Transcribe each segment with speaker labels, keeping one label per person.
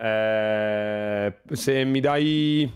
Speaker 1: Eh, se mi dai...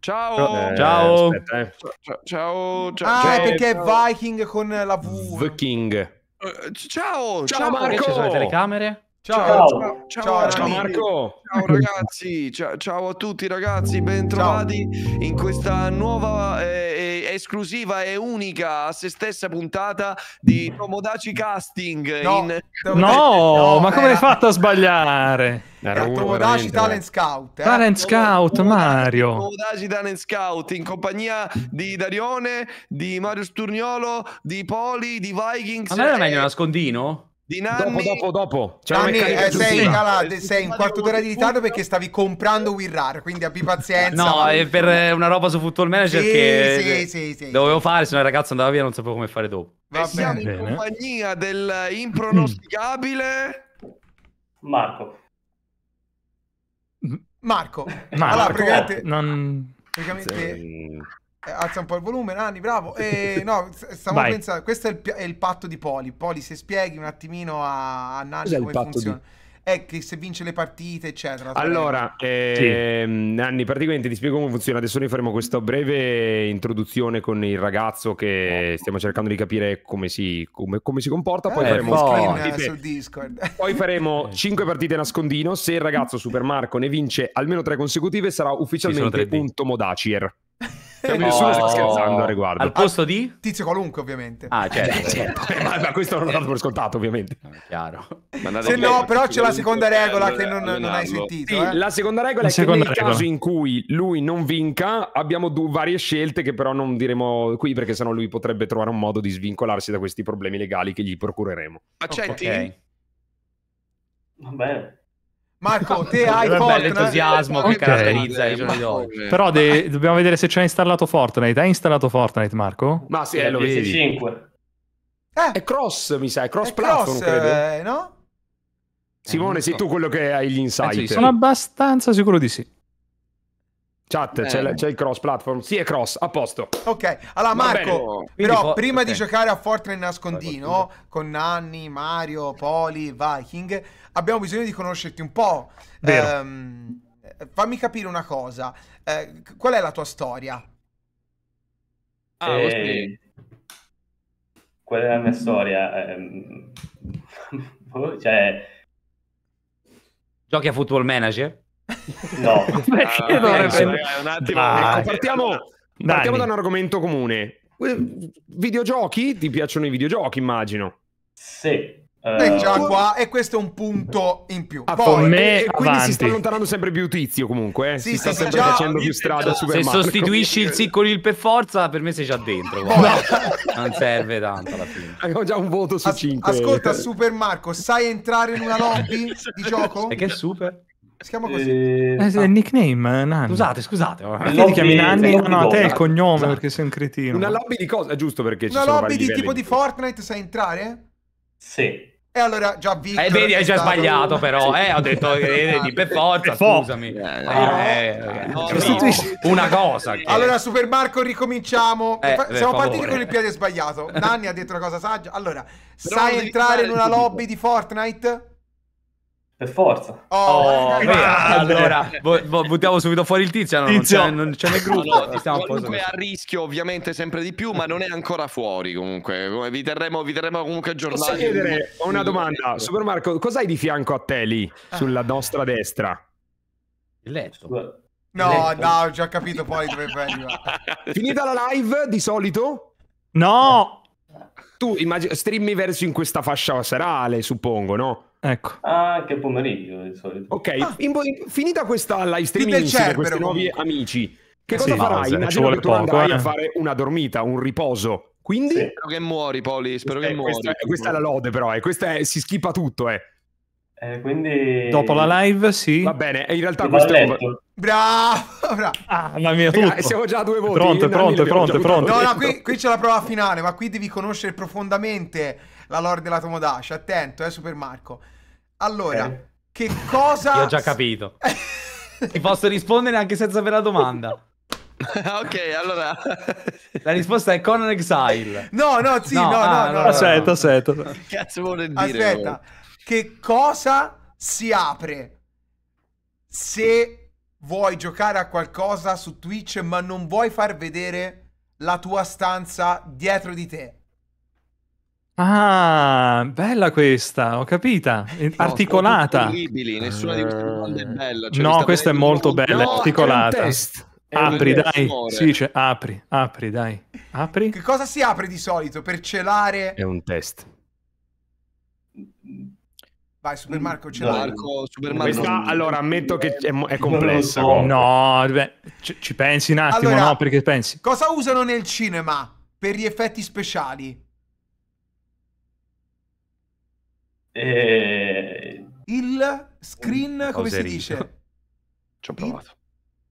Speaker 1: Ciao! Eh, ciao. Aspetta,
Speaker 2: eh. ciao! Ciao! Ciao! Ah, ciao, perché ciao.
Speaker 3: è Viking con la V.
Speaker 2: Viking.
Speaker 3: Uh, eh, ciao! Ciao, ciao Marco! Ci sono le
Speaker 2: telecamere? Ciao, ciao, ciao, ciao, ciao Marco. Ciao ragazzi, ciao, ciao, a tutti ragazzi, bentrovati in questa nuova eh, esclusiva e unica a se stessa puntata di Tomodachi Casting. No, in... no, no ma come
Speaker 4: hai fatto a sbagliare? Era Tomodachi Talent Scout. Eh? Talent Scout, Tomodachi, Mario. Tomodachi Talent Scout in compagnia di Darione,
Speaker 5: di Mario Sturniolo, di Poli, di Vikings. Ma non era meglio nascondino? Di Nanni... Dopo, dopo, dopo. Nanni, eh, sei, in
Speaker 3: sei in quarto d'ora di ritardo perché stavi comprando Wirrar, quindi abbi pazienza. No, è per
Speaker 5: una roba su Football Manager sì, che cioè, sì, sì, dovevo fare, se no il ragazzo andava via non sapevo come fare dopo.
Speaker 3: Va e siamo in
Speaker 2: compagnia dell'impronosticabile... Marco.
Speaker 3: Marco. Marco. Allora, praticamente... Non... Praticamente... Eh, alza un po' il volume, Nanni, bravo. E, eh, no, stavo Vai. pensando, questo è il, è il, patto di Poli. Poli, se spieghi un attimino a, a Nanni come funziona. Di eh, è che se vince le partite, eccetera. Allora, eh,
Speaker 1: sì. Anni, praticamente ti spiego come funziona. Adesso noi faremo questa breve introduzione con il ragazzo che stiamo cercando di capire come si, come, come si comporta. Poi eh, faremo partite, sul
Speaker 3: Discord.
Speaker 1: Poi faremo 5 partite nascondino. Se il ragazzo Super Marco ne vince almeno 3 consecutive, sarà ufficialmente un Tomodacier
Speaker 3: oh, nessuno sta scherzando a riguardo. Al posto di? Ah, tizio qualunque, ovviamente. Ah, certo. Eh, certo. certo. Eh, ma, ma, questo l'ho dato
Speaker 1: per scontato, ovviamente. Ah, chiaro. Se no, però c'è la seconda regola che non, non hai sentito. Sì, eh? La seconda regola la è seconda che nel caso in cui lui non vinca, abbiamo du- varie scelte che però non diremo qui perché sennò lui potrebbe trovare un modo di svincolarsi da questi problemi legali che gli procureremo.
Speaker 3: Accetti? Okay. Vabbè. Marco, esatto. te hai eh, Fortnite. L'entusiasmo che okay. caratterizza
Speaker 2: i giorni d'oggi. Però
Speaker 4: de- dobbiamo vedere se ci hai installato Fortnite. Hai installato Fortnite, Marco? Ma sì, è lo vedi. 5.
Speaker 1: Eh. È cross, mi sa, è cross, è platform, cross, credo. Eh, no? Simone, eh, sei so. tu quello che hai gli insight. Eh, sì, sono
Speaker 4: abbastanza sicuro di sì.
Speaker 3: Chat, c'è, l- c'è, il cross platform. Sì, è cross, a posto. Ok, allora Marco, però po- prima okay. di giocare a Fortnite Nascondino con Nanni, Mario, Poli, Viking, abbiamo bisogno di conoscerti un po'. Um, fammi capire una cosa, eh, qual è la tua storia? Ah,
Speaker 5: eh, qual è la mia storia? Eh, cioè... Giochi a Football Manager?
Speaker 1: No, perché ah, dovrebbe... Eh, un attimo, Ecco, partiamo, partiamo da un argomento comune. Eh, videogiochi? Ti piacciono i videogiochi, immagino. Sì. È già eh, qua
Speaker 3: e questo è un punto in più. Ah, Poi, me, e, quindi avanti. si sta allontanando
Speaker 1: sempre più Tizio comunque. Sì, si sta se sempre già... facendo più strada. Se Marco. sostituisci il sì
Speaker 5: con il per forza, per me sei già dentro. non serve tanto alla fine.
Speaker 3: Abbiamo già un voto su As- 5. Ascolta, Super Marco, sai entrare in una lobby di gioco? E che è super? Si chiama così. Eh, eh, ah.
Speaker 4: Nickname, eh, Nanni. Scusate, scusate. Lobby, oh. ti chiami Nanni? No, no, a te è il cognome esatto.
Speaker 1: perché sei un cretino. Una lobby di cosa? giusto perché Una lobby
Speaker 3: di tipo di Fortnite sai entrare? Sì. E allora già Victor Eh vedi, hai già sbagliato però, eh, ho detto
Speaker 5: eh, di per forza, scusami. una cosa. Che... Allora
Speaker 3: Super Marco ricominciamo. Eh, Fa... Siamo favore. partiti con il piede sbagliato. Nanni ha detto una cosa saggia. Allora, però sai entrare in una lobby di Fortnite?
Speaker 2: Per forza. Oh, oh
Speaker 3: allora,
Speaker 5: bo- bo- buttiamo subito fuori il tizio, no, tizio. Non, c'è, non nel gruppo. No,
Speaker 2: no, comunque a rischio ovviamente sempre di più, ma non è ancora fuori comunque. Vi terremo, vi terremo comunque aggiornati. Posso chiedere
Speaker 1: una domanda? Supermarco, cos'hai di fianco a te lì, ah. sulla nostra destra?
Speaker 2: Il letto.
Speaker 3: No, letto. no, ho già capito poi dove arrivare.
Speaker 1: Finita la live, di solito? No! Tu immag- streami verso in questa fascia serale, suppongo, no? Ecco. Ah, pomeriggio di solito. Ok, ah, in, in, finita questa live streaming del cerbero, questi nuovi
Speaker 2: comunque. amici, che cosa sì, farai? Immagino che tu poco, andrai eh. a fare
Speaker 1: una dormita, un riposo. Quindi... Sì.
Speaker 2: Spero che muori, Poli, spero eh, che muori. Questa, questa, è la lode
Speaker 1: però, eh. questa è, si schippa tutto, eh.
Speaker 3: Eh, quindi... Dopo la
Speaker 1: live, sì. Va bene,
Speaker 3: in realtà questo è... Bravo, Ah, mamma mia, Raga, siamo già a due voti. Pronto, pronto, pronto, pronto. No, no, qui, qui, c'è la prova finale, ma qui devi conoscere profondamente la lore della Tomodash. Attento, eh, Super Marco. Allora, eh. che cosa... Io ho già capito.
Speaker 5: Ti posso rispondere anche senza avere la domanda.
Speaker 3: ok, allora
Speaker 5: la risposta è Conan Exile.
Speaker 3: No, no, sì, no, no, ah, no, no, Aspetta,
Speaker 5: aspetta. Che
Speaker 3: cazzo vuole dire? Aspetta. Voi? Che cosa si apre se vuoi giocare a qualcosa su Twitch ma non vuoi far vedere la tua stanza dietro di te?
Speaker 4: Ah, bella questa, ho capita. Eh, no, articolata.
Speaker 2: Terribili,
Speaker 3: nessuna di queste eh, domande è bella.
Speaker 4: Cioè, no, questa è molto mondo... bella, no, articolata. Apri, dai. Si dice apri, apri, dai.
Speaker 3: Apri. Che cosa si apre di solito per celare?
Speaker 4: È un test.
Speaker 3: Vai, Supermarco, mm, ce l'hai. Marco, Questa, allora, ammetto
Speaker 1: che è, è complessa. No,
Speaker 4: no beh, ci, ci, pensi un attimo, allora, no? Perché pensi?
Speaker 3: Cosa usano nel cinema per gli effetti speciali?
Speaker 2: Eh...
Speaker 3: Il screen, come Oserino. si dice? Ci ho provato.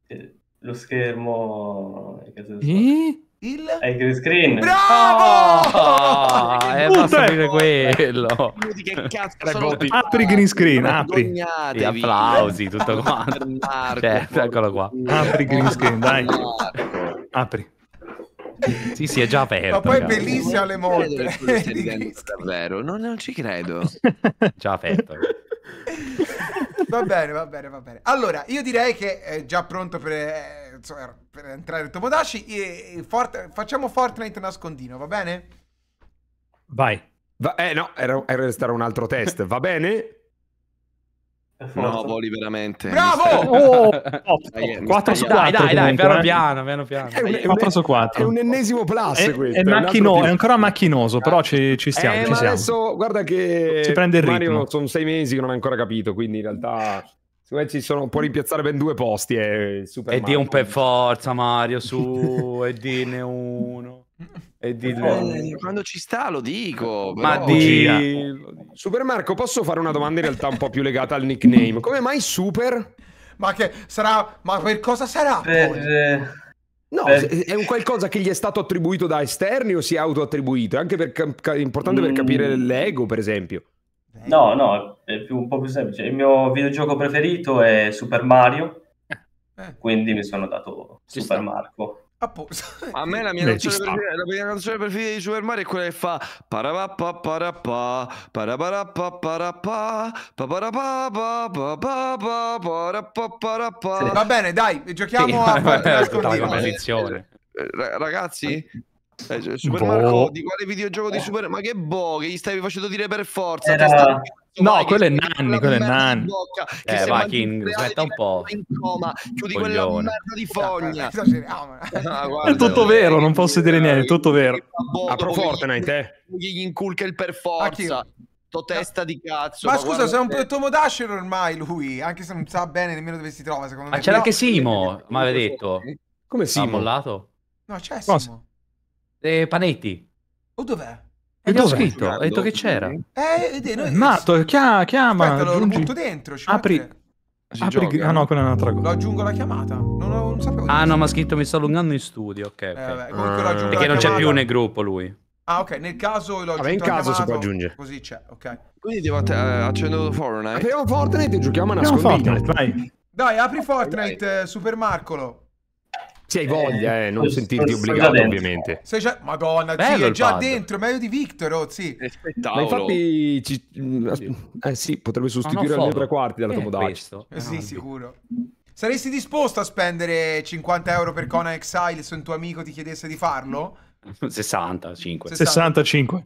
Speaker 3: Il... Eh, lo
Speaker 2: schermo... Eh? eh?
Speaker 5: Il... È
Speaker 6: il green screen. Bravo!
Speaker 4: Oh, eh, basta
Speaker 5: aprire quello. Che cazzo sono... Apri green ah, screen, apri. Gli applausi, tutto quanto. certo, eccolo qua. Apri il green screen, dai. Apri sì, sì, è già aperto. Ma poi è bellissima le morte. Davvero, non, non
Speaker 2: ci credo. già aperto.
Speaker 3: va bene, va bene, va bene. Allora, io direi che è già pronto per, eh, per entrare in Tomodachi. E, e Fort- facciamo Fortnite nascondino, va bene?
Speaker 1: Vai. Va- eh no, era, era, era un altro test, va bene? No, voli veramente. Bravo! Oh,
Speaker 5: oh, dai, 4 su 4. Dai, dai, dai, piano piano, piano piano.
Speaker 1: È un, 4 su 4. È un ennesimo plus è, questo. È, macchino, è ancora
Speaker 4: macchinoso, però ci,
Speaker 1: ci eh, stiamo, eh, ci siamo. adesso, guarda che... Ci prende il Mario, sono sei mesi che non ho ancora capito, quindi in realtà... Secondo me ci sono, può rimpiazzare ben due posti. e di un per
Speaker 5: forza, Mario, su, e dine
Speaker 1: uno. E dillo. Eh, quando ci sta lo dico. Ma di... Super Marco, posso fare una domanda in realtà un po' più legata al nickname?
Speaker 3: Come mai Super? Ma che sarà? Ma per cosa sarà? Eh, No, eh. è un qualcosa
Speaker 1: che gli è stato attribuito da esterni o si è autoattribuito? È anche per è importante per capire mm. l'ego, per esempio.
Speaker 5: No, no, è più, un po' più semplice. Il mio videogioco preferito è Super
Speaker 2: Mario, eh. quindi mi sono dato Ci Super sta. Marco. Appunto. A me la mia, canzone, preferita, la mia canzone preferita di Super Mario è quella che fa parapappa parappa parapappa parappa parapappa
Speaker 3: parappa parappa Va bene, dai, giochiamo sì, a
Speaker 2: fare Ragazzi, eh, Super boh. Marco, di quale videogioco di Super Ma che boh, che gli stavi facendo dire per forza? Era... Cioè,
Speaker 4: No, quello è Nanni, quello è Nanni. eh, che
Speaker 2: King, aspetta un po'. In coma, chiudi quella merda di fogna. Ah, è tutto vero,
Speaker 4: non posso dire niente, è tutto vero.
Speaker 3: Boh, A pro Fortnite, eh. Gli inculca il per forza testa di cazzo. Ma, ma scusa, sei un po' Tomodashiro ormai lui, anche se non sa bene nemmeno dove si trova, secondo ma me. c'era anche
Speaker 5: Simo, mi aveva detto. Come Simo? Ha mollato? No, c'è Simo. Eh,
Speaker 3: Panetti. O oh, dov'è?
Speaker 5: E gli ho scritto, ho detto che
Speaker 3: c'era. Eh, noi... Eh, eh,
Speaker 4: Marto, chiama, chiama Aspetta, lo, aggiungi... lo butto
Speaker 3: dentro, apri...
Speaker 4: apri... ah
Speaker 5: no, quella è un'altra cosa.
Speaker 3: Lo aggiungo la chiamata. Non, ho, non sapevo. Ah
Speaker 5: no, ma ha scritto mi sto allungando in studio, ok. Eh, okay. Eh, vabbè, Perché non c'è più nel gruppo lui.
Speaker 3: Ah ok, nel caso lo aggiungo. in caso si può aggiungere. Così c'è, ok. Quindi devo att- uh, accendere Fortnite. Apriamo Fortnite e giochiamo a nascondita. Fortnite, vai. Dai, apri Fortnite, Super Marcolo. Se hai voglia, eh, non eh, sentirti eh, obbligato, eh, ovviamente. Già... Madonna, Bello zio, è già pad. dentro, meglio di Victor, oh, sì. Ma infatti,
Speaker 1: ci... Mm, eh, sì, potrebbe sostituire almeno tre quarti della Tomodachi. Eh, ah, sì,
Speaker 3: sicuro. Saresti disposto a spendere 50 euro per Conan Exile se un tuo amico ti chiedesse di farlo?
Speaker 2: 65.
Speaker 4: 65.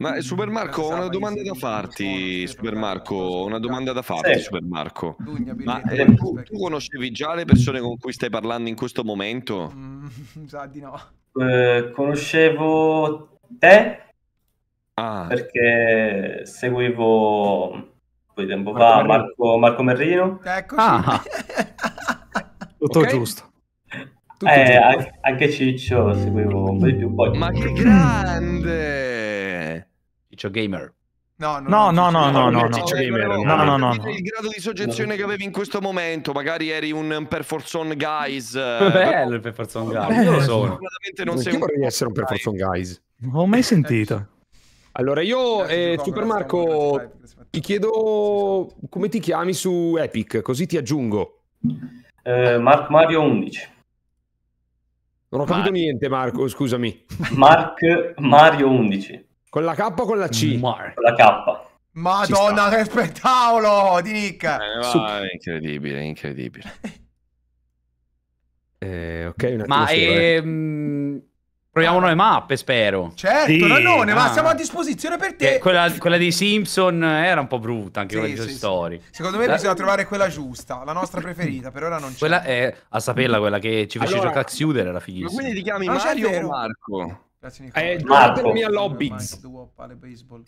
Speaker 3: Ma Marco, ho una domanda
Speaker 2: da farti, Super Marco, una domanda da farti, sì. Marco. Ma eh, tu, tu, conoscevi già le persone con cui stai parlando in questo momento?
Speaker 3: Mm, sa di no.
Speaker 5: Eh, conoscevo te ah. perché seguivo poi tempo fa Marco, Marco Merrino. Eccoci. Ah. Tutto okay. giusto. Tutto eh, giusto. anche Ciccio seguivo
Speaker 2: un po' di più. Poi. Ma che grande! Ciccio Gamer. No, no, no, no, no, no, Ciccio No, no, no. Il grado di soggezione che avevi in questo momento, magari eri un eh, Perforson Guys. Eh, Bello
Speaker 1: il Perforson Guys. Io lo sono. Io vorrei essere un Perforson Guys. Non ho mai eh, sentito. Allora io, eh, Super Marco, ti chiedo come ti chiami su Epic, così ti aggiungo.
Speaker 5: Eh, Mark Mario 11.
Speaker 1: Non ho capito Mar- niente, Marco,
Speaker 2: scusami. Mark Mario 11. Con la K o con la C? Mark.
Speaker 3: Con la K. Madonna, che spettacolo di Nick! Eh,
Speaker 2: incredibile, incredibile. eh, ok, ma
Speaker 3: ehm,
Speaker 5: proviamo ah. noi mappe, spero. Certo, sì, nonnone, ah. ma siamo a
Speaker 3: disposizione per te. Eh,
Speaker 5: quella, quella, dei Simpson eh, era un po' brutta, anche sì, quella di sì, Story. Sì.
Speaker 3: Secondo me la... bisogna eh. trovare quella giusta, la nostra preferita, per ora non
Speaker 5: c'è. Quella è eh, a saperla, quella che ci fece allora, giocare a chiudere, era fighissima. Ma quindi ti
Speaker 3: chiami Mario
Speaker 5: o
Speaker 2: Marco? Grazie eh, Nicola. È Marco. la mia lobby. Ti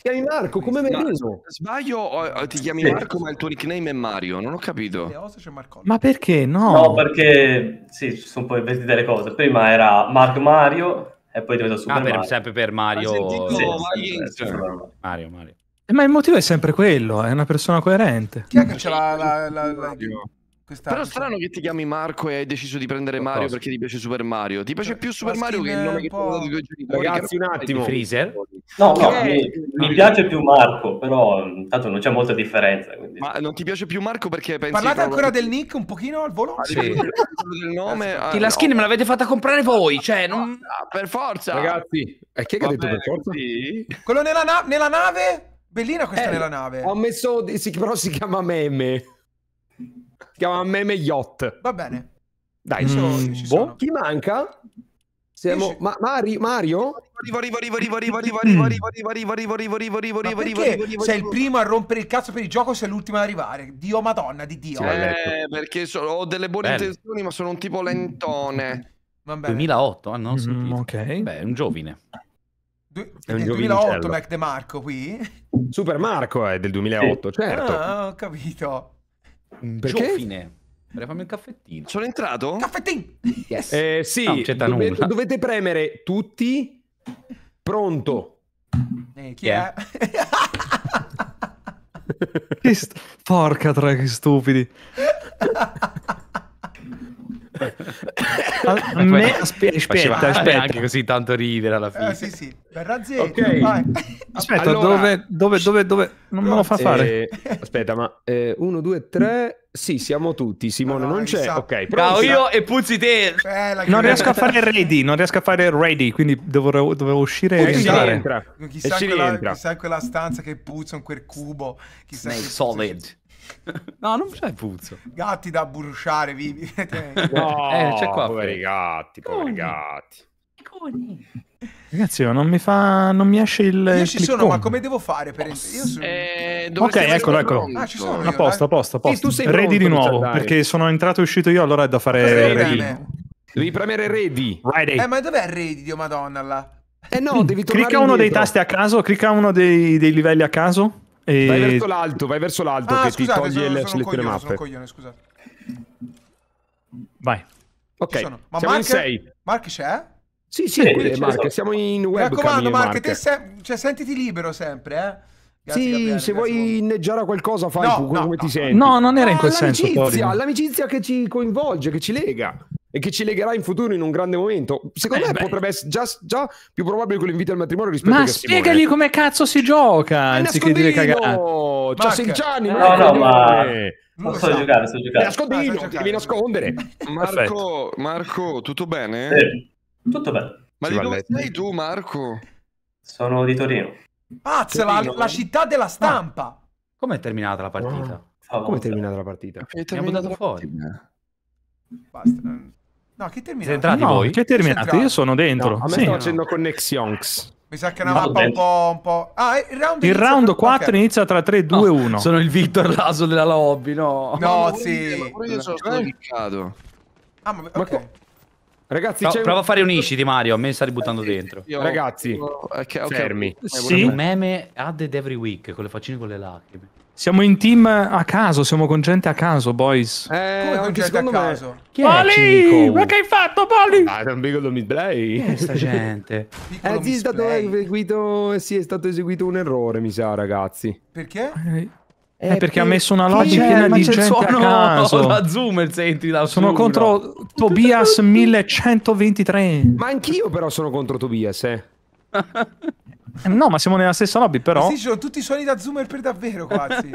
Speaker 2: chiami Marco, come mi hai preso? Sbaglio
Speaker 3: o eh, ti chiami sì. Marco
Speaker 2: ma il tuo nickname è Mario? Non ho capito.
Speaker 4: Ma perché? No. No,
Speaker 2: perché sì, sono poi invertite delle cose. Prima era Marco Mario
Speaker 5: e poi diventa Super ah, per, Mario. sempre per Mario. Sentito, sì, Mario. Sempre Mario. Mario, Mario.
Speaker 4: Eh, ma il motivo è sempre quello, è una persona coerente.
Speaker 5: Chi
Speaker 2: è che c'è la... la, la, la... Questa, Però diciamo strano che ti chiami Marco e hai deciso di prendere Mario cosa? perché ti piace Super Mario. Ti piace cioè, più Super Mario che il nome
Speaker 1: che ti hanno dato i tuoi genitori? Ragazzi, un attimo.
Speaker 2: Freezer? No, no, eh, mi, mi, piace più Marco, però intanto non c'è molta differenza. Quindi. Ma non ti piace più Marco perché pensi... Parlate proprio... ancora del
Speaker 3: nick un pochino al volo? Sì. del nome, ah, la skin no. me
Speaker 2: l'avete fatta comprare voi, cioè... Ah, non...
Speaker 3: Ah, per forza! Ragazzi, e eh, chi è che ha detto per forza? Sì. Quello nella, na- nella nave? Bellina
Speaker 1: questa eh, nella nave. Ho messo, sì, però si chiama meme. Si chiama Meme Yacht. Va bene. Dai, ci sono, mm, ci sono. Boh, chi manca? Siamo... Ma,
Speaker 3: Mari, Mario? Arrivo, arrivo, arrivo, arrivo, arrivo, arrivo, arrivo, arrivo, arrivo, arrivo, arrivo, arrivo, arrivo, arrivo, arrivo, Sei il primo a rompere il cazzo per il gioco, sei l'ultimo ad arrivare. Dio madonna di Dio. Eh,
Speaker 2: perché so, ho delle buone Bello. intenzioni, ma sono
Speaker 3: un tipo lentone. Vabbè.
Speaker 5: 2008, hanno ah, sentito. Mm,
Speaker 1: ok. Beh, è un giovine. Du-
Speaker 5: è un
Speaker 2: 2008 Mac
Speaker 3: De Marco qui?
Speaker 1: Super Marco è del 2008, sì. certo. Ah,
Speaker 3: ho capito.
Speaker 1: Mm, perché? Giofine.
Speaker 2: Vorrei farmi un caffettino. Sono entrato? Caffettino! Yes. Eh, sì, no, c'è dove, nulla.
Speaker 1: dovete premere tutti. Pronto.
Speaker 2: Eh, chi yeah. è?
Speaker 1: Porca tre, che stupidi.
Speaker 3: Ah, a me, aspe- aspetta, aspetta. anche
Speaker 5: così
Speaker 1: tanto ridere alla
Speaker 5: fine. Ah, sì, sì.
Speaker 3: Berrazzi, okay. vai. Aspetta, allora... dove,
Speaker 1: dove, dove, dove? Non me lo fa eh, fare. Eh, aspetta, ma eh, uno, due, tre. Sì, siamo tutti. Simone allora, non c'è. Sa... Ok,
Speaker 5: bravo. io
Speaker 3: e puzzi te. Eh, non riesco a fare
Speaker 1: ready, non riesco a fare
Speaker 4: ready, quindi dovevo, dovevo uscire e rientrare. Chissà, chissà, quella,
Speaker 3: chissà quella stanza che puzza in quel cubo. Chissà Snake solid. No, non c'è puzzo. Gatti da bruciare vivi. Eh, no, eh, c'è qua, poveri gatti, poveri gatti.
Speaker 5: Coni.
Speaker 4: Ragazzi, non mi fa. Non mi esce il. Io ci sono, ma
Speaker 3: come devo fare per entrare? Io sono... Eh, ok, eccolo, eccolo. Ah, ci sono. A posto,
Speaker 4: a posto, a posto. Sì, ready di nuovo, perché sono entrato e uscito io, allora è da fare ready.
Speaker 1: Devi premere ready. ready. Eh,
Speaker 3: ma dov'è ready, Dio madonna là? Eh no, devi tornare Clicca uno indietro. dei tasti
Speaker 4: a caso, clicca uno dei, dei livelli a caso. E... Vai verso
Speaker 3: l'alto, vai verso l'alto ah, che scusate, ti toglie sono, le, sono coglione, mappe. coglione, scusate.
Speaker 1: Vai. Ok, Ma siamo Mark, in 6.
Speaker 3: Mark c'è? Sì, sì, sì Mark, siamo
Speaker 1: in web. Mi raccomando, Mark, Mark. Te se...
Speaker 3: cioè, sentiti libero sempre, eh sì, Gabriele, se vuoi sono... inneggiare a qualcosa fai no, come no, ti senti. No, non era in ah, quel senso. L'amicizia, l'amicizia
Speaker 1: che ci coinvolge, che ci lega e che ci legherà in futuro in un grande momento. Secondo eh me beh. potrebbe essere già, già, più probabile che lo inviti al matrimonio rispetto ma a Ma spiegagli come
Speaker 4: cazzo si gioca anziché dire
Speaker 1: cagate.
Speaker 2: C'ha 16 anni, no, no, ma non so. giocare, sto giocando. Nascondino, ah, devi nascondere. Marco, Marco, tutto bene? Sì, tutto bene. Ma di
Speaker 5: dove
Speaker 3: sei tu, Marco?
Speaker 5: Sono di Torino.
Speaker 3: Pazza, ah, la, la, eh? città della ah. stampa. Ah.
Speaker 5: Com'è terminata la ah. partita? Oh, Come è terminata la partita? Abbiamo dato fuori.
Speaker 3: Basta. No, che terminate? Siete entrati no,
Speaker 1: voi? Che terminate? Io
Speaker 5: sono dentro. No, a
Speaker 1: me sì, facendo
Speaker 3: no. Mi sa che è una mappa un po', un po'... Ah, il round, il round 4 okay.
Speaker 4: inizia tra 3, 2, no, 1. Sono il Victor
Speaker 5: Laso della
Speaker 3: lobby, no? No, no sì. Io sono
Speaker 5: riccato.
Speaker 3: Ah, ma, okay. ma,
Speaker 5: Ragazzi, Pro, prova un... a fare unisci di Mario, a me sta ributtando dentro. Io... Ragazzi, eh, okay, okay. fermi. Eh, sì. Un meme added every week con le faccine con le lacrime.
Speaker 4: Siamo in team a caso, siamo con gente a caso, boys. Eh, Come anche
Speaker 6: secondo a caso. me. Boli! Ma
Speaker 1: che hai fatto, Poli? Ah, non un misplay. Che è sta gente? eh, sì, è stato eseguito, sì, è stato eseguito un errore, mi sa, ragazzi.
Speaker 3: Perché? Eh. Eh, eh, perché ha messo una lobby piena di gente suono, a caso. Da Zoomer
Speaker 1: senti da Sono
Speaker 4: uno. contro Tobias 1123.
Speaker 1: Ma anch'io però sono
Speaker 5: contro Tobias, eh. eh. No, ma siamo nella stessa lobby, però. Ma sì, sono
Speaker 3: tutti suoni da Zoomer per davvero, quasi.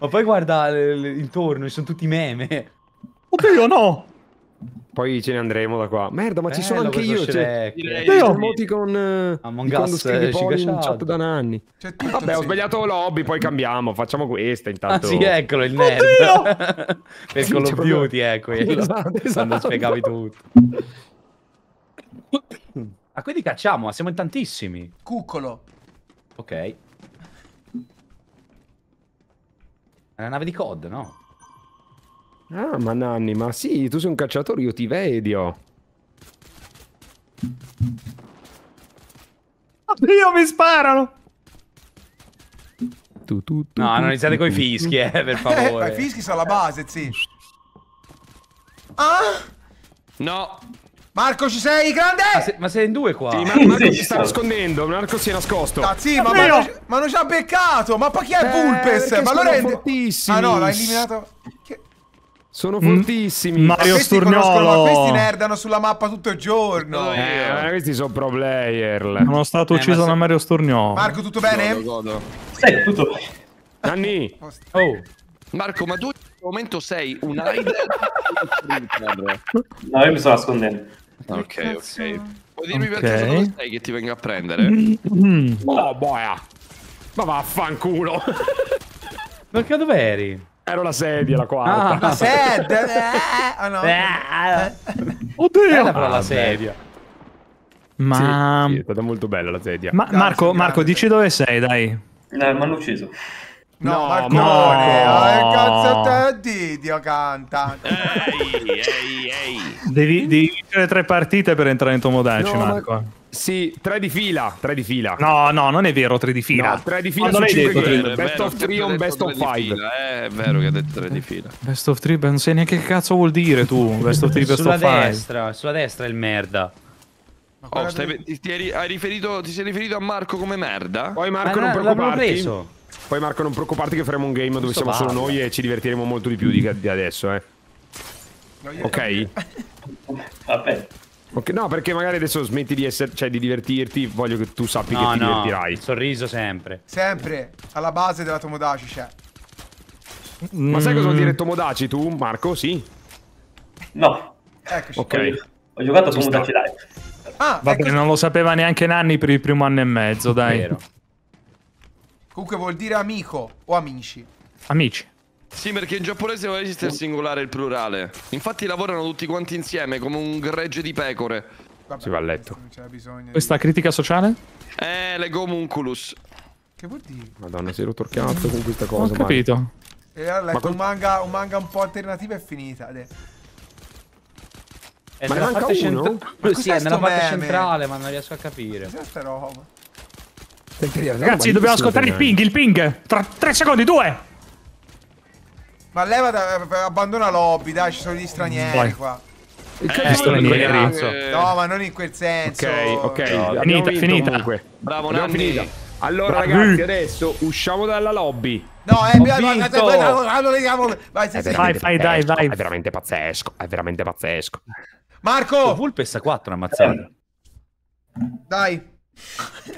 Speaker 1: ma poi guarda le, eh, le, intorno, ci sono tutti meme.
Speaker 2: Oddio, no!
Speaker 1: Poi ce ne andremo da qua. Merda, ma Bello, ci sono anche io. Cioè, io ho emoticon eh, Among di quando scrivi eh, poi chat da Nanni. tutto, Vabbè, sì. ho sbagliato lobby, poi cambiamo. Facciamo questa intanto. Ah, sì, eccolo il nerd. Oddio! per sì, Call of Duty, ecco. Esatto, esatto. Quando spiegavi esatto.
Speaker 5: tutto. ah, quindi cacciamo, siamo in tantissimi.
Speaker 3: Cuccolo.
Speaker 5: Ok. È una nave di COD, no?
Speaker 3: Ah, ma Nanni,
Speaker 1: ma sì, tu sei un cacciatore, io ti vedo.
Speaker 3: Oddio, mi sparano!
Speaker 5: Tu, tu, tu, no, non iniziate con i fischi, eh, per eh, favore. I fischi
Speaker 3: sono la base, sì. Ah! No. Marco, ci sei? Grande! Ma, se, ma sei in due qua. Sì, ma Marco sì, si sta nascondendo. Marco si è nascosto. Ah, sì, ma, ma, non ci ha beccato. Ma poi chi è Vulpes? Ma allora è fortissimo. Ah, no, l'ha eliminato.
Speaker 1: Sono mm. fortissimi. Mm. Mario questi Sturniolo. Questi
Speaker 3: nerdano sulla mappa tutto il giorno. Eh, questi sono
Speaker 4: pro player. Sono stato eh, ucciso da se... Mario Sturniolo. Marco,
Speaker 3: tutto bene? Godo, Sì, tutto bene.
Speaker 2: Nanni. Oh. Marco, ma tu in questo momento sei un idol? no, io mi sto nascondendo. Ok, ok. Puoi dirmi okay. perché dove sei che ti venga a prendere? Mm Oh, boia. Ma vaffanculo.
Speaker 5: Perché dove eri? Ero la sedia, la quarta. Ah, la sedia! Eh, oh no. Eh, eh. Oddio! Bella la ah, sedia. Ma...
Speaker 4: Sì, mm, sì, è stata molto bella la sedia. Ma Grazie, Marco, Marco, dici dove sei, dai.
Speaker 5: No, mi hanno ucciso.
Speaker 3: No, no Marco, no.
Speaker 5: Oh,
Speaker 3: cazzo te, Didio canta. Ehi,
Speaker 1: ehi, ehi.
Speaker 4: Devi, devi vincere tre partite per entrare in Tomodachi, no, Marco.
Speaker 3: Ma...
Speaker 1: Sì, tre di fila, tre di fila. No, no, non è vero, tre di fila. No, tre di fila. Non hai detto tre di fila. Best of three o best of five.
Speaker 5: Eh, è vero che ha detto tre di fila.
Speaker 4: Best of three, non sai neanche che cazzo vuol dire tu. Best of three, best sulla of destra,
Speaker 2: five. Sulla destra è il merda. Oh, stai, ti, hai riferito, ti sei riferito a Marco come merda? Poi Marco Ma non preoccuparti. preso. Poi
Speaker 1: Marco non preoccuparti che faremo un game dove siamo solo noi e ci divertiremo molto di più di, di adesso, eh. No, ok. Vabbè. Okay, no, perché magari adesso smetti di, essere, cioè, di divertirti, voglio che tu sappi no, che ti no. divertirai. Sorriso sempre.
Speaker 3: Sempre, alla base della Tomodaci c'è.
Speaker 1: Cioè. Mm. Ma sai cosa vuol dire mm. Tomodaci tu, Marco? Sì. No. Eccoci. Ok. Ho giocato a Tomodaci Live. Ah, Vabbè, ecco... non lo
Speaker 4: sapeva neanche Nanni per il primo anno e mezzo, dai.
Speaker 3: Comunque vuol dire amico o amici.
Speaker 4: Amici.
Speaker 2: Sì, perché in giapponese non esiste il singolare e il plurale. Infatti lavorano tutti quanti insieme come un gregge di pecore.
Speaker 3: Vabbè, si va a letto. Questa di... critica sociale? Eh, le Gomunculus. Che vuol dire? Madonna,
Speaker 1: si è rotto il cazzo con questa cosa. ho capito. Mario.
Speaker 3: E allora letto quel... un, manga, un, manga, un po' alternativo è finita. È ma nella parte, centra... ma sì, è nella parte centrale, ma non riesco a capire. Cos'è sta roba? Ragazzi,
Speaker 1: dobbiamo ascoltare il
Speaker 3: ping,
Speaker 4: il ping. Tra tre secondi, 2!
Speaker 3: Ma leva, eh, abbandona l'hobby, dai, ci sono gli stranieri Vai. qua. Eh, eh stranieri. Eh. No, ma non in quel senso. Ok, ok. No, finita, finita. Comunque. Bravo, Nanni. Finita. Allora, Bravi. ragazzi,
Speaker 1: adesso usciamo dalla lobby.
Speaker 3: No, è eh, Vai, vai, vai, dai, vai.
Speaker 1: È veramente
Speaker 5: pazzesco, è veramente pazzesco. Marco! Vulpe S4 ammazzato.
Speaker 1: Dai.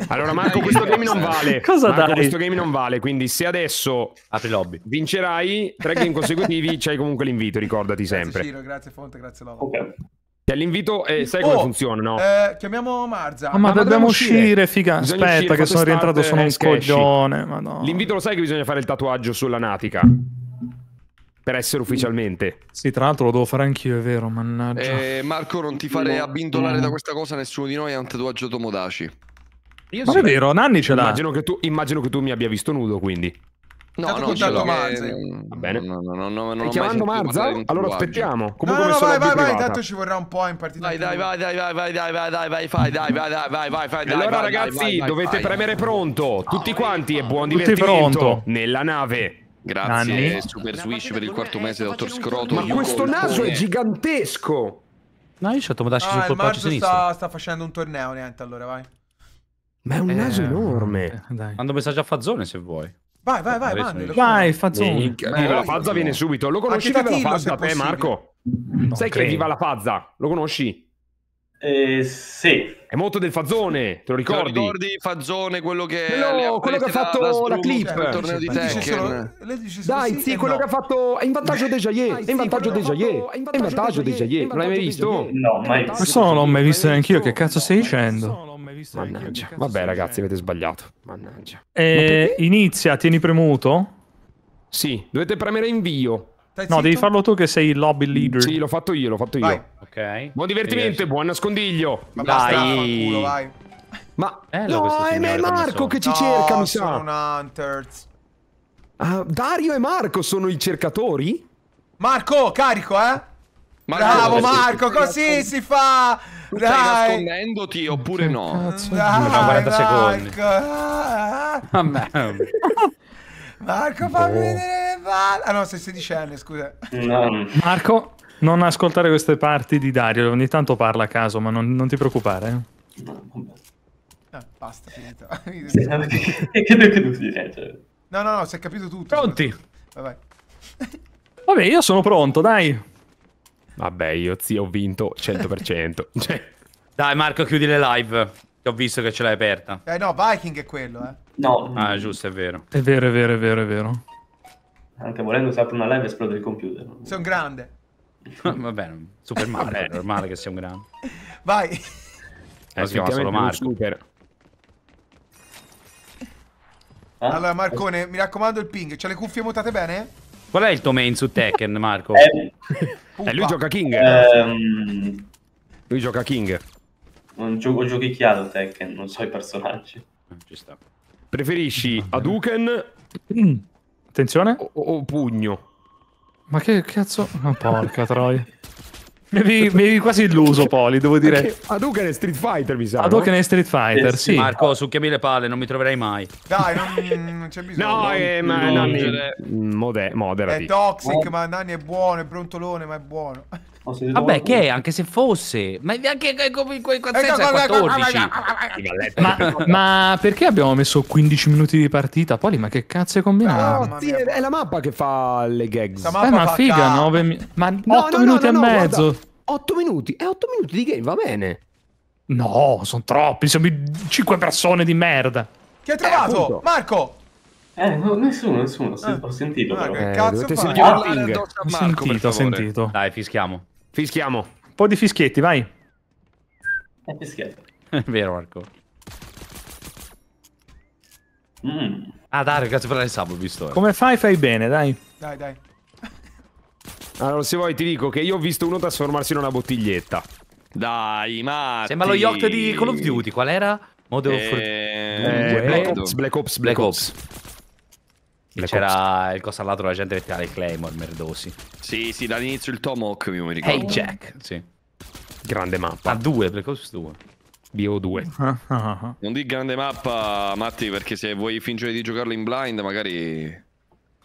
Speaker 1: Allora Marco, questo game non vale. Cosa Marco, dai? Questo game non vale, quindi se adesso apri lobby, vincerai tre game consecutivi, c'hai comunque l'invito, ricordati grazie sempre. Ciro,
Speaker 3: grazie Fonte, grazie Lava.
Speaker 1: Ok. Cioè, l'invito eh, sai oh, come funziona, no?
Speaker 3: Eh, chiamiamo Marza. Ah, ma, ma dobbiamo uscire, uscire figa. Aspetta, uscire, che sono rientrato, sono un coglione.
Speaker 1: L'invito lo sai che bisogna fare il tatuaggio sulla natica. Per essere ufficialmente. Sì, tra l'altro lo devo fare anch'io, è vero, mannaggia. Eh,
Speaker 2: Marco, non ti fare abbindolare da questa cosa, nessuno di noi ha un tatuaggio Tomodaci. Io
Speaker 1: Ma è vero, Nanni ce l'ha. Immagino, immagino, che tu mi abbia visto nudo, quindi.
Speaker 2: No, Stato no, ce l'ho. Che... Eh, eh, va bene. No, no, no, no, no chiamando Marza? Allora aspettiamo. Comunque no, no, vai, vai, vai, tanto
Speaker 3: ci vorrà un po' in partita. Vai, dai, vai, dai, vai, vai,
Speaker 1: dai, vai, dai, vai, fai, dai, vai, dai, vai, vai, vai, dai. Allora ragazzi, dovete premere pronto, ah, tutti quanti e ah. buon divertimento nella nave. Grazie, Nanni. Super Swish per il quarto mese, dottor Scroto. Ma questo naso
Speaker 3: è
Speaker 5: gigantesco. No, io ci ho dato dash ah, sul colpaccio sinistro.
Speaker 3: sta facendo un torneo, niente, allora vai.
Speaker 5: Ma è un eh, naso enorme. Eh, dai. Mando messaggio a Fazzone se vuoi.
Speaker 3: Vai, vai, vai, mandi, vai, Fazzone.
Speaker 5: Minchia, Beh, la Fazza viene subito. Lo conosci Viva la Fazza, te, Marco?
Speaker 1: No, Sai credo. che Viva la Fazza? Lo conosci? Eh, sì. È molto del
Speaker 2: Fazzone, te lo ricordi? Te lo ricordi Fazzone, quello che... No, quello che ha fatto la, la, la clip. Il torneo di Tekken.
Speaker 1: Dai, sì, quello che ha fatto... È in vantaggio dei Jaillet. È in vantaggio dei Jaillet. È in vantaggio dei Jaillet. Non l'hai mai visto? No, mai visto. Questo
Speaker 4: non l'ho mai visto neanche io. Che cazzo stai dicendo?
Speaker 1: Mannaggia. Vabbè, ragazzi, avete sbagliato. Mannaggia. Eh,
Speaker 4: inizia, tieni
Speaker 1: premuto? Sì, dovete premere invio. no, devi farlo tu che sei il lobby leader. Sì, l'ho fatto io, l'ho fatto vai. io. Ok. Buon divertimento, buon nascondiglio. Ma dai. Basta, vai.
Speaker 3: Ma eh, no, è Marco che ci no, cerca, mi sa. Sono Hunters. Uh, Dario e Marco sono i cercatori? Marco, carico, eh?
Speaker 2: Marco, Bravo eh, Marco, così si fa! Tu dai. stai nascondendoti oppure no? Cazzo,
Speaker 3: dai, 40 secondi. Vabbè. Marco, fammi oh. vedere le palle. Ah, no, sei sedicenne, scusa. No. Marco,
Speaker 4: non ascoltare queste parti di Dario. Ogni tanto parla a caso, ma non, non ti preoccupare.
Speaker 3: No, eh. ah, basta, finito. che devo dire? No, no, no, si è capito tutto. Pronti? Vabbè.
Speaker 4: Vabbè, io sono pronto, dai.
Speaker 1: Vabbè, io zio ho vinto 100%. Cioè, Dai Marco, chiudi le live.
Speaker 5: Ho visto che ce l'hai aperta.
Speaker 3: Eh no, Viking è quello, eh. No. Ah,
Speaker 5: giusto, è vero.
Speaker 1: È vero, è vero, è
Speaker 5: vero, è
Speaker 4: vero.
Speaker 3: Anche volendo si apre una live e esplode il computer. Sono grande.
Speaker 5: Va bene, Super Mario, è normale che sia un grande.
Speaker 3: Vai. Eh,
Speaker 5: eh si chiama solo Marco. Super. Eh? Allora Marcone,
Speaker 3: mi raccomando il ping, C'ha le cuffie mutate bene?
Speaker 5: Qual è il tuo main su Tekken, Marco? Eh, eh lui
Speaker 1: gioca King. Ehm... Lui gioca King.
Speaker 5: Non gioco giochicchiato
Speaker 1: Tekken, non so i personaggi. Eh, ci sta. Preferisci Aduken?
Speaker 4: Attenzione. O, o Pugno. Ma che cazzo? Oh, porca troia.
Speaker 1: Mi avevi quasi illuso, Poli, devo dire. Perché Hadouken è Street Fighter, mi sa. Hadouken no? è Street Fighter, eh, sì. sì.
Speaker 5: Marco, succhiami le palle, non mi troverai mai.
Speaker 3: Dai, non, non c'è bisogno. No, eh, ma Nanni...
Speaker 1: Modera. È toxic,
Speaker 3: oh. ma Nanni è buono, è brontolone, ma è buono.
Speaker 5: Vabbè, che è,
Speaker 1: anche se fosse,
Speaker 3: ma
Speaker 5: anche quei 14. Ecco, ma,
Speaker 4: ma perché abbiamo messo 15 minuti di partita? Poi, ma che cazzo è combinato? No, sì,
Speaker 1: è la mappa che fa le gags. Eh, ma figa, 9 mi- ma no, 8 no, minuti
Speaker 4: e mezzo. Guarda,
Speaker 1: 8 minuti, è eh, 8 minuti di game, va bene. No, sono troppi,
Speaker 5: siamo
Speaker 4: 5 persone di merda.
Speaker 3: Chi hai trovato? Eh, Marco!
Speaker 6: Eh, no, nessuno,
Speaker 2: nessuno, eh, ho sentito. Ah, però. Eh, cazzo eh, fa? Sentito, ho sentito.
Speaker 5: Dai, fischiamo. Fischiamo. Un po' di fischietti, vai. È fischietto. È vero, Marco. Mm. Ah, dai, grazie per il sub, ho
Speaker 1: visto. Eh.
Speaker 4: Come fai, fai bene, dai.
Speaker 3: Dai, dai.
Speaker 1: Allora, ah, se vuoi ti dico che io ho visto uno trasformarsi in una bottiglietta. Dai, ma. Sembra lo yacht di Call of Duty, qual
Speaker 5: era? Model eh, for... eh, Black Ops, Black Ops, Black Ops. Black Ops c'era costa. il coso al la gente metteva le Claymore merdosi. Sì, sì, dall'inizio il Tomok mi
Speaker 2: ricordo. Hey Jack, sì. Grande mappa.
Speaker 1: A due, perché cosa due? BO2.
Speaker 2: non di grande mappa, Matti, perché se vuoi fingere di giocarlo in blind, magari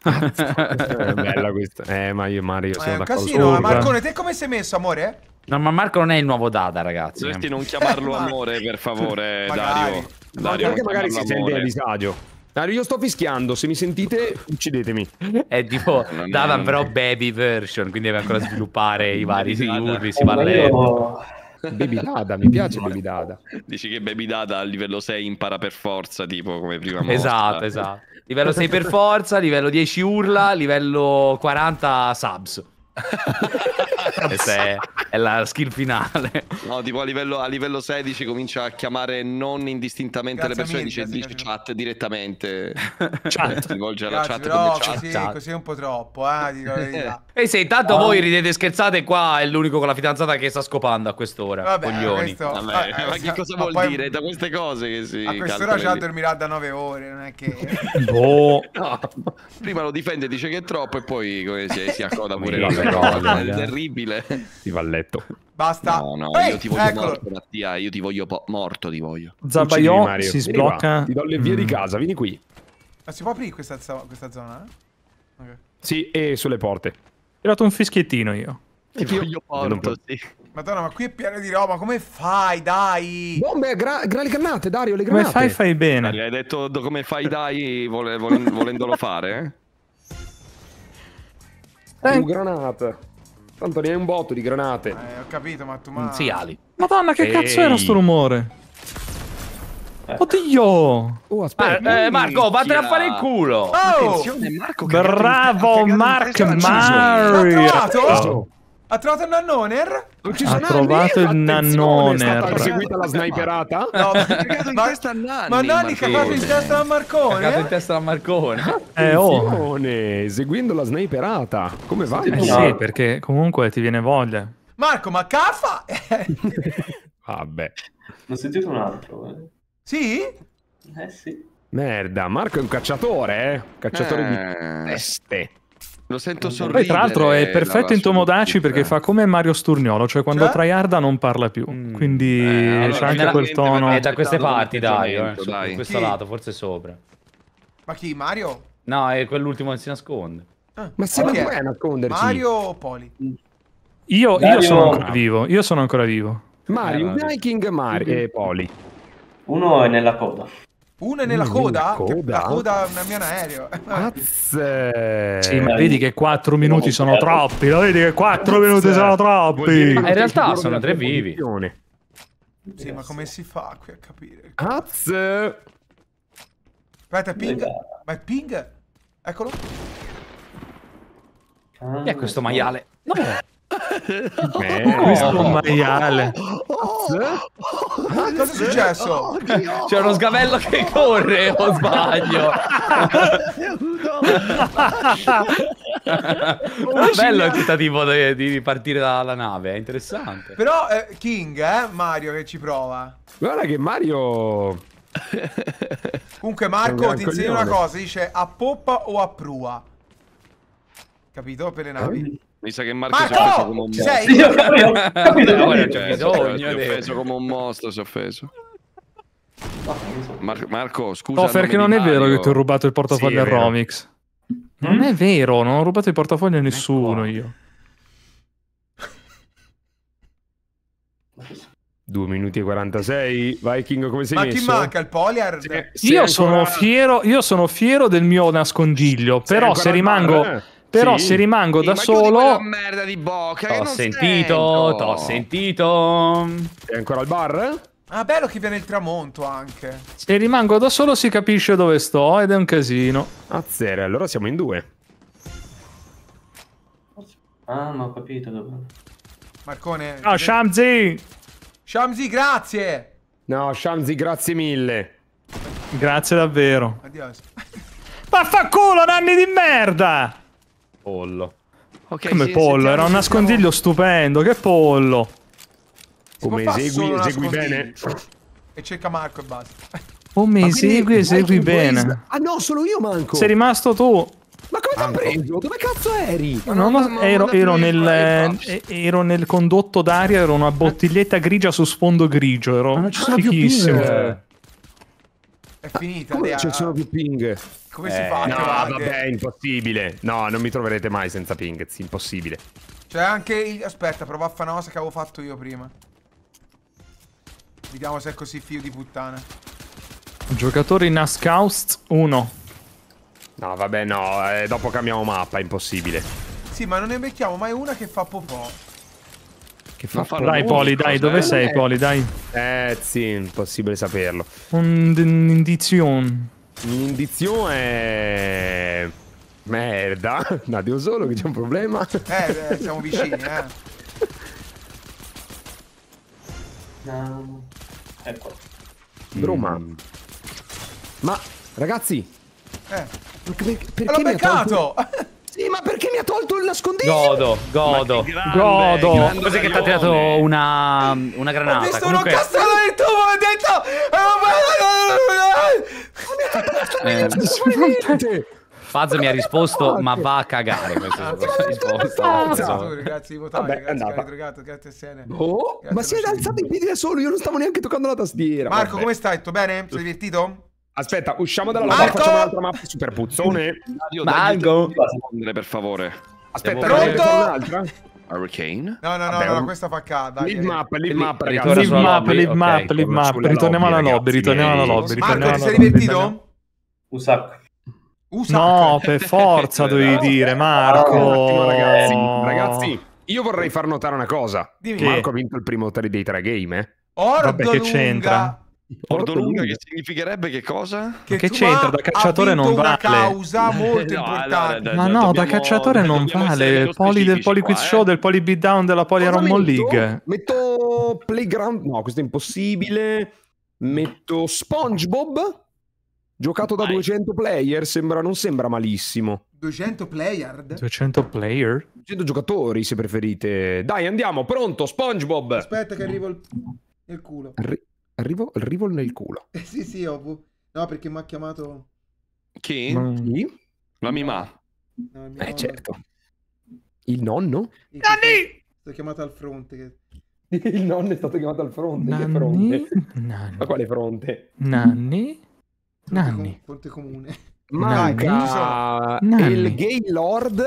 Speaker 2: è bella questa.
Speaker 1: Eh, ma io Mario
Speaker 2: sono eh, d'accordo. Casino, ma Marcone, te
Speaker 3: come sei messo, amore?
Speaker 5: No, ma Marco non è il nuovo Dada, ragazzi. Dovresti non
Speaker 3: chiamarlo eh, amore, per favore, Dario. Dario ma perché magari si sente a
Speaker 5: disagio.
Speaker 1: Dario, io sto fischiando, se mi sentite uccidetemi. È tipo, dava però
Speaker 5: baby version, quindi deve ancora sviluppare i vari
Speaker 2: urli, si va parla...
Speaker 1: Baby Dada, mi piace Baby Dada.
Speaker 2: Dici che Baby Dada a livello 6 impara per forza, tipo come prima mossa. Esatto, esatto. Livello 6 per forza,
Speaker 5: livello 10 urla, livello 40 subs.
Speaker 2: Questa è, è, la skill finale. No, tipo a livello, a livello 16 comincia a chiamare non indistintamente Grazie le persone, mille, dice, dice chat direttamente. Chat. Rivolge eh, alla chat. Però chat. Così,
Speaker 3: così è un po' troppo, eh,
Speaker 5: E se intanto oh. voi ridete e scherzate, qua è l'unico con la fidanzata che sta scopando a quest'ora. Vabbè, coglioni. Questo... Vabbè, eh, ma che ah, cosa ma vuol dire? Da
Speaker 2: queste cose che si A quest'ora chat
Speaker 3: dormirà da 9 ore, non è che...
Speaker 4: boh.
Speaker 3: no.
Speaker 2: Prima lo difende, dice che è troppo e poi si, si accoda pure. Roba, è terribile. Ti va a letto. Basta. No, no, Ehi, io ti voglio eccolo. morto, Mattia. Io ti voglio morto, ti voglio. Zabaiò si sblocca. Ti do le vie mm. di casa, vieni qui.
Speaker 3: Ma si può aprire questa, questa zona? Eh? Okay.
Speaker 1: Sì, e sulle porte. Ho dato un fischiettino io.
Speaker 3: Ti, ti voglio morto, sì. Madonna, ma qui è pieno di roba, come fai, dai? Bombe, gra, gra le granate, Dario, le granate. Come fai,
Speaker 2: fai bene. Dai, hai detto come fai, dai, vole, volendolo fare, eh?
Speaker 1: Eh. granata. Tanto ne hai un botto di granate. Eh,
Speaker 3: ho capito, ma tu ma... Sì, Ali. Madonna, che Ehi. cazzo era sto
Speaker 1: rumore? Eh. Oddio!
Speaker 3: Oh, aspetta. Eh, Marco, vattene a fare il culo! Oh! Marco, Bravo,
Speaker 4: Mark Mario! L'ho trovato! Oh.
Speaker 3: Ha trovato il nannoner? Non ci sono ha trovato il nannoner. Ha seguito la sniperata? No,
Speaker 5: ma ma, testa Nanni, ma Nanni cagato in testa a Marcone. Cagato in eh? testa a Marcone.
Speaker 4: Eh, oh. Eseguendo la sniperata. Come va? Eh, sì, perché comunque ti viene
Speaker 1: voglia.
Speaker 3: Marco, ma caffa? Vabbè. Non ho sentito un altro, eh. Sì? Eh sì.
Speaker 1: Merda, Marco è un cacciatore, eh? Cacciatore eh. di
Speaker 2: teste. Lo sento sorridere. Poi tra l'altro è perfetto in
Speaker 4: Tomodachi perché fa come Mario Sturniolo, cioè quando cioè? traiarda non parla più, mm. quindi eh, allora, c'è anche quel tono. È da
Speaker 3: queste parti dai, eh, questo chi? lato, forse sopra. Ma chi, Mario?
Speaker 5: No, è quell'ultimo che si nasconde.
Speaker 3: Ah, Ma siamo okay. due a nasconderci. Mario o Poli? Io, io, sono ancora
Speaker 4: vivo, io sono ancora vivo. Mario, eh, Viking, Mario e Poli. Uno è nella coda.
Speaker 3: Uno è nella mm, coda? coda? La coda è un camion aereo. Azze. Sì, ma vedi che
Speaker 4: 4 minuti sono troppi. Lo vedi che 4 Azze. minuti sono troppi. Ma in realtà sono tre vivi.
Speaker 3: Sì, ma come si fa qui a capire? Azze. Aspetta, ping. Ma è ping? Eccolo. Ah. Chi è questo maiale? No. Beh,
Speaker 2: questo maiale. Azze.
Speaker 3: Ah, cosa è successo?
Speaker 5: Oh, C'è uno sgavello che corre, o sbaglio? È Bello il tentativo di, ripartire dalla nave, è interessante.
Speaker 3: Però eh, King, eh, Mario che ci prova. Guarda che
Speaker 2: Mario...
Speaker 3: Comunque Marco ti insegna una cosa, dice a poppa o a prua? Capito? Per le navi. Ehm. Mi sa che Marco, Marco! si è offeso come un mostro. Sei? Io ho capito, no, cioè, offeso
Speaker 2: come un mostro, si è offeso. Mar- Marco, scusa. No, perché non è vero che ti ho rubato il portafoglio sì, a Romix.
Speaker 4: Hm? Non mm? è vero, non ho rubato il portafoglio a ecco. nessuno io.
Speaker 1: Due minuti e 46, Viking
Speaker 4: come sei Ma messo? Ma chi manca
Speaker 3: il Poliar? Se, se io,
Speaker 4: ancora... sono fiero, io sono fiero del mio nascondiglio, se però se rimango... Male, però sì. se rimango sì, eh, da solo. Ma merda di
Speaker 5: bocca. T'ho sentito, t'ho
Speaker 1: sentito. E' ancora al bar?
Speaker 3: Ah, bello che viene il tramonto anche.
Speaker 4: Se rimango da solo si capisce dove sto ed è un casino. Azzere, allora
Speaker 1: siamo in due.
Speaker 3: Ah, ma ho capito dove. Marcone. No,
Speaker 1: Shamzi!
Speaker 3: Shamzi, grazie!
Speaker 1: No, Shamzi, grazie mille. Grazie davvero.
Speaker 3: Addio.
Speaker 1: Vaffanculo,
Speaker 3: nanni di
Speaker 4: merda! Pollo.
Speaker 3: Okay, Come sì, pollo? Era un nascondiglio
Speaker 4: stupendo, che pollo! Come esegui, esegui bene.
Speaker 3: E cerca Marco e basta.
Speaker 4: Come esegui, esegui bene.
Speaker 3: Ah no, solo io manco. Sei
Speaker 4: rimasto tu.
Speaker 1: Ma come ti ha preso? Dove cazzo eri? Ma non, non, ero, ero,
Speaker 4: nel, eh, ero, nel, condotto d'aria, ero una bottiglietta grigia su sfondo grigio, ero ah, fichissimo.
Speaker 3: È finita. Ah, ci sono
Speaker 1: più ping.
Speaker 3: Come eh, si fa? No, vabbè,
Speaker 1: è impossibile. No, non mi troverete mai senza ping. È impossibile.
Speaker 3: C'è anche. Aspetta, prova a fare una cosa che avevo fatto io prima. Vediamo se è così figlio di puttana.
Speaker 1: Giocatore in Ascaust 1. No, vabbè, no. Eh, dopo cambiamo mappa. È impossibile.
Speaker 3: Sì, ma non ne becchiamo mai una che fa popò.
Speaker 1: Che fa dai, Poli, dai, eh? dove sei, eh. Poli? Dai. Eh, sì, impossibile saperlo. Un, un indizione. Un'indizione è... Merda. No, Dio solo che c'è un problema. Eh, eh
Speaker 3: siamo vicini, eh.
Speaker 6: no. Ecco.
Speaker 1: Broma. Mm. Ma, ragazzi.
Speaker 3: Eh. Perché, perché L'ho beccato! Tolto... Sì, ma perché mi ha tolto il nascondiglio?
Speaker 1: Godo, godo, grande, godo.
Speaker 4: Cos'è che ti ha
Speaker 5: tirato una, una granata? Ho visto Comunque... uno
Speaker 3: castello nel tubo
Speaker 5: e ho detto... Eh, mi ha tolto Fazzo mi ha risposto, ah, ma va a cagare. Questa ah, risposta. Ciao,
Speaker 3: ragazzi, votare, ragazzi, grazie SN. Oh, ma si è alzato in piedi da solo, io non stavo neanche toccando la tastiera. Marco, come
Speaker 1: stai? Tutto bene? Sei divertito? Aspetta, usciamo dalla lava, facciamo un'altra mappa super puzzone.
Speaker 2: Mago. Per favore. Aspetta, pronto? Un'altra. Hurricane? No, no, no, no, questa
Speaker 3: fa K. Lead
Speaker 1: map, lead map, ragazzi. Lead map,
Speaker 2: live map, lead map. Ritorniamo alla
Speaker 4: lobby, ritorniamo alla lobby.
Speaker 1: Marco, ti sei divertito? Un sacco.
Speaker 3: Usac. No, per
Speaker 1: forza dovevi dire, Marco. Oh, ragazzi, ragazzi, io vorrei far notare una cosa. Dimmi. Marco ha vinto il primo 3 dei 3 game, eh? Orgo Vabbè, che c'entra? Ordolunga che
Speaker 2: significherebbe che cosa? Che, che c'entra? Da cacciatore non vale. Una causa molto no, importante. Ma no, da cacciatore
Speaker 4: non vale. Poli del Poli Quiz Show, eh. del Poli Beatdown, della Poli Rumble League.
Speaker 1: Metto Playground. No, questo è impossibile. Metto
Speaker 3: SpongeBob.
Speaker 1: Giocato da 200 player. Sembra, non sembra malissimo.
Speaker 3: 200 player?
Speaker 1: 200 player? 200 giocatori, se preferite. Dai, andiamo. Pronto, SpongeBob. Aspetta,
Speaker 3: che arrivo il, il culo.
Speaker 1: Arri- Arrivo, arrivo nel culo.
Speaker 3: Eh, sì, sì, ho... no, perché mi ha chiamato...
Speaker 1: Chi? Ma... Chi? La mima.
Speaker 3: No, eh, nonno... certo.
Speaker 1: Il nonno?
Speaker 3: Il Nanni! Sono chiamato al fronte.
Speaker 1: Il nonno è stato chiamato al fronte. Nanni? fronte? Nanni. Ma quale fronte? Nanni?
Speaker 3: Nanni. Fronte comune. Manca il
Speaker 1: gay lord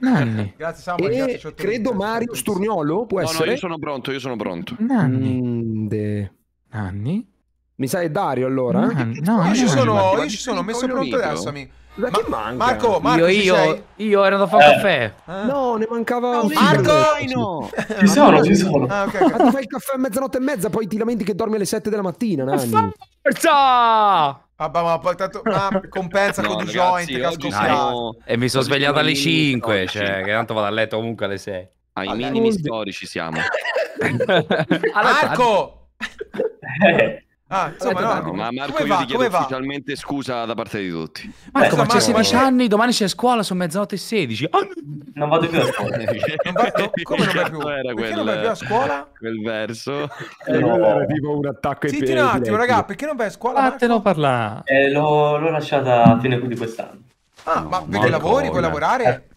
Speaker 1: Nanni.
Speaker 3: Grazie Samuel, e grazie,
Speaker 2: credo Mario Sturniolo, può no, essere? No, io sono pronto, io sono pronto.
Speaker 1: Nanni. De... Nanni? Mi sa è Dario allora? no, no, io ci sono, io
Speaker 3: ci sono, ho messo pronto adesso, amico. Da Ma- manca? Marco, Marco, io, io, io ero da
Speaker 1: fare eh. caffè.
Speaker 3: Ah. No, ne mancava un Marco! No.
Speaker 1: ci sono, ci sono. Ah, okay, okay. Ma fai il caffè a mezzanotte e mezza, poi ti lamenti che dormi alle 7 della mattina, Nanni.
Speaker 3: Forza! Vabbè, ma ho portato una compensa no, con i joint che ha scoppiato.
Speaker 5: E mi sono svegliato alle 5, cioè, che tanto vado a letto comunque alle 6. Ai minimi storici
Speaker 2: siamo. Marco! eh. Ah,
Speaker 5: insomma, no, no, ma
Speaker 2: Marco, come io va, ti chiedo ufficialmente scusa da parte di tutti. Eh, Marco, ma c'è 16
Speaker 5: anni, domani c'è scuola, sono mezzanotte e 16. Oh. Ah!
Speaker 2: Non vado più a scuola. non come non vai più? Era perché quel, vai più a scuola? Quel verso. Eh, no. Era tipo un attacco ai Senti un attimo, raga,
Speaker 3: perché non vai a scuola? Fatelo parlare.
Speaker 2: Eh, l'ho, l'ho lasciata a fine di quest'anno.
Speaker 3: Ah, no, ma
Speaker 5: perché
Speaker 4: lavori? Vuoi lavorare?
Speaker 1: Eh,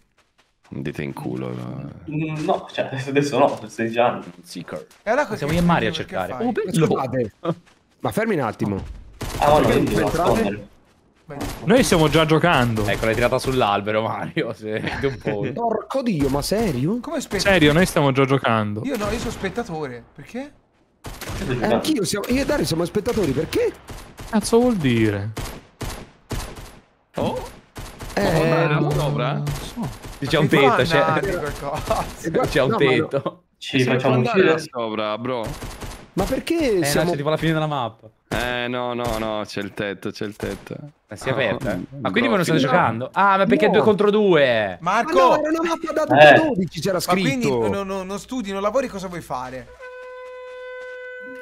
Speaker 1: Dite in culo. No,
Speaker 5: mm, no cioè, adesso no,
Speaker 4: sei già anni. Seeker. E allora cosa siamo io e Mario a cercare? Oh,
Speaker 1: bello. Ma fermi un attimo.
Speaker 4: Ah, no, no, noi stiamo già giocando. Ecco, l'hai tirata sull'albero, Mario. Se... Porco dio, ma serio? Come spettatore? Serio, noi stiamo già giocando.
Speaker 1: Io no,
Speaker 3: io sono spettatore. Perché?
Speaker 1: Eh, anch'io, siamo... io e Dario siamo spettatori, perché? Cazzo vuol dire? Oh?
Speaker 2: Eh, eh ma no, sopra? Non So. C'è un tetto, c'è... C'è un tetto.
Speaker 5: Ci
Speaker 1: facciamo uscire da
Speaker 2: sopra, bro.
Speaker 1: Ma perché eh, siamo... no,
Speaker 2: arriva alla fine della mappa. Eh, no, no, no, c'è il tetto, c'è il tetto. Ma si è aperta. Oh, ma quindi voi non state giocando? Ah, ma perché no. due contro due?
Speaker 3: Marco! Ma no, era una mappa da 12, eh. c'era scritto. Ma quindi non, non, non studi, non lavori, cosa vuoi fare?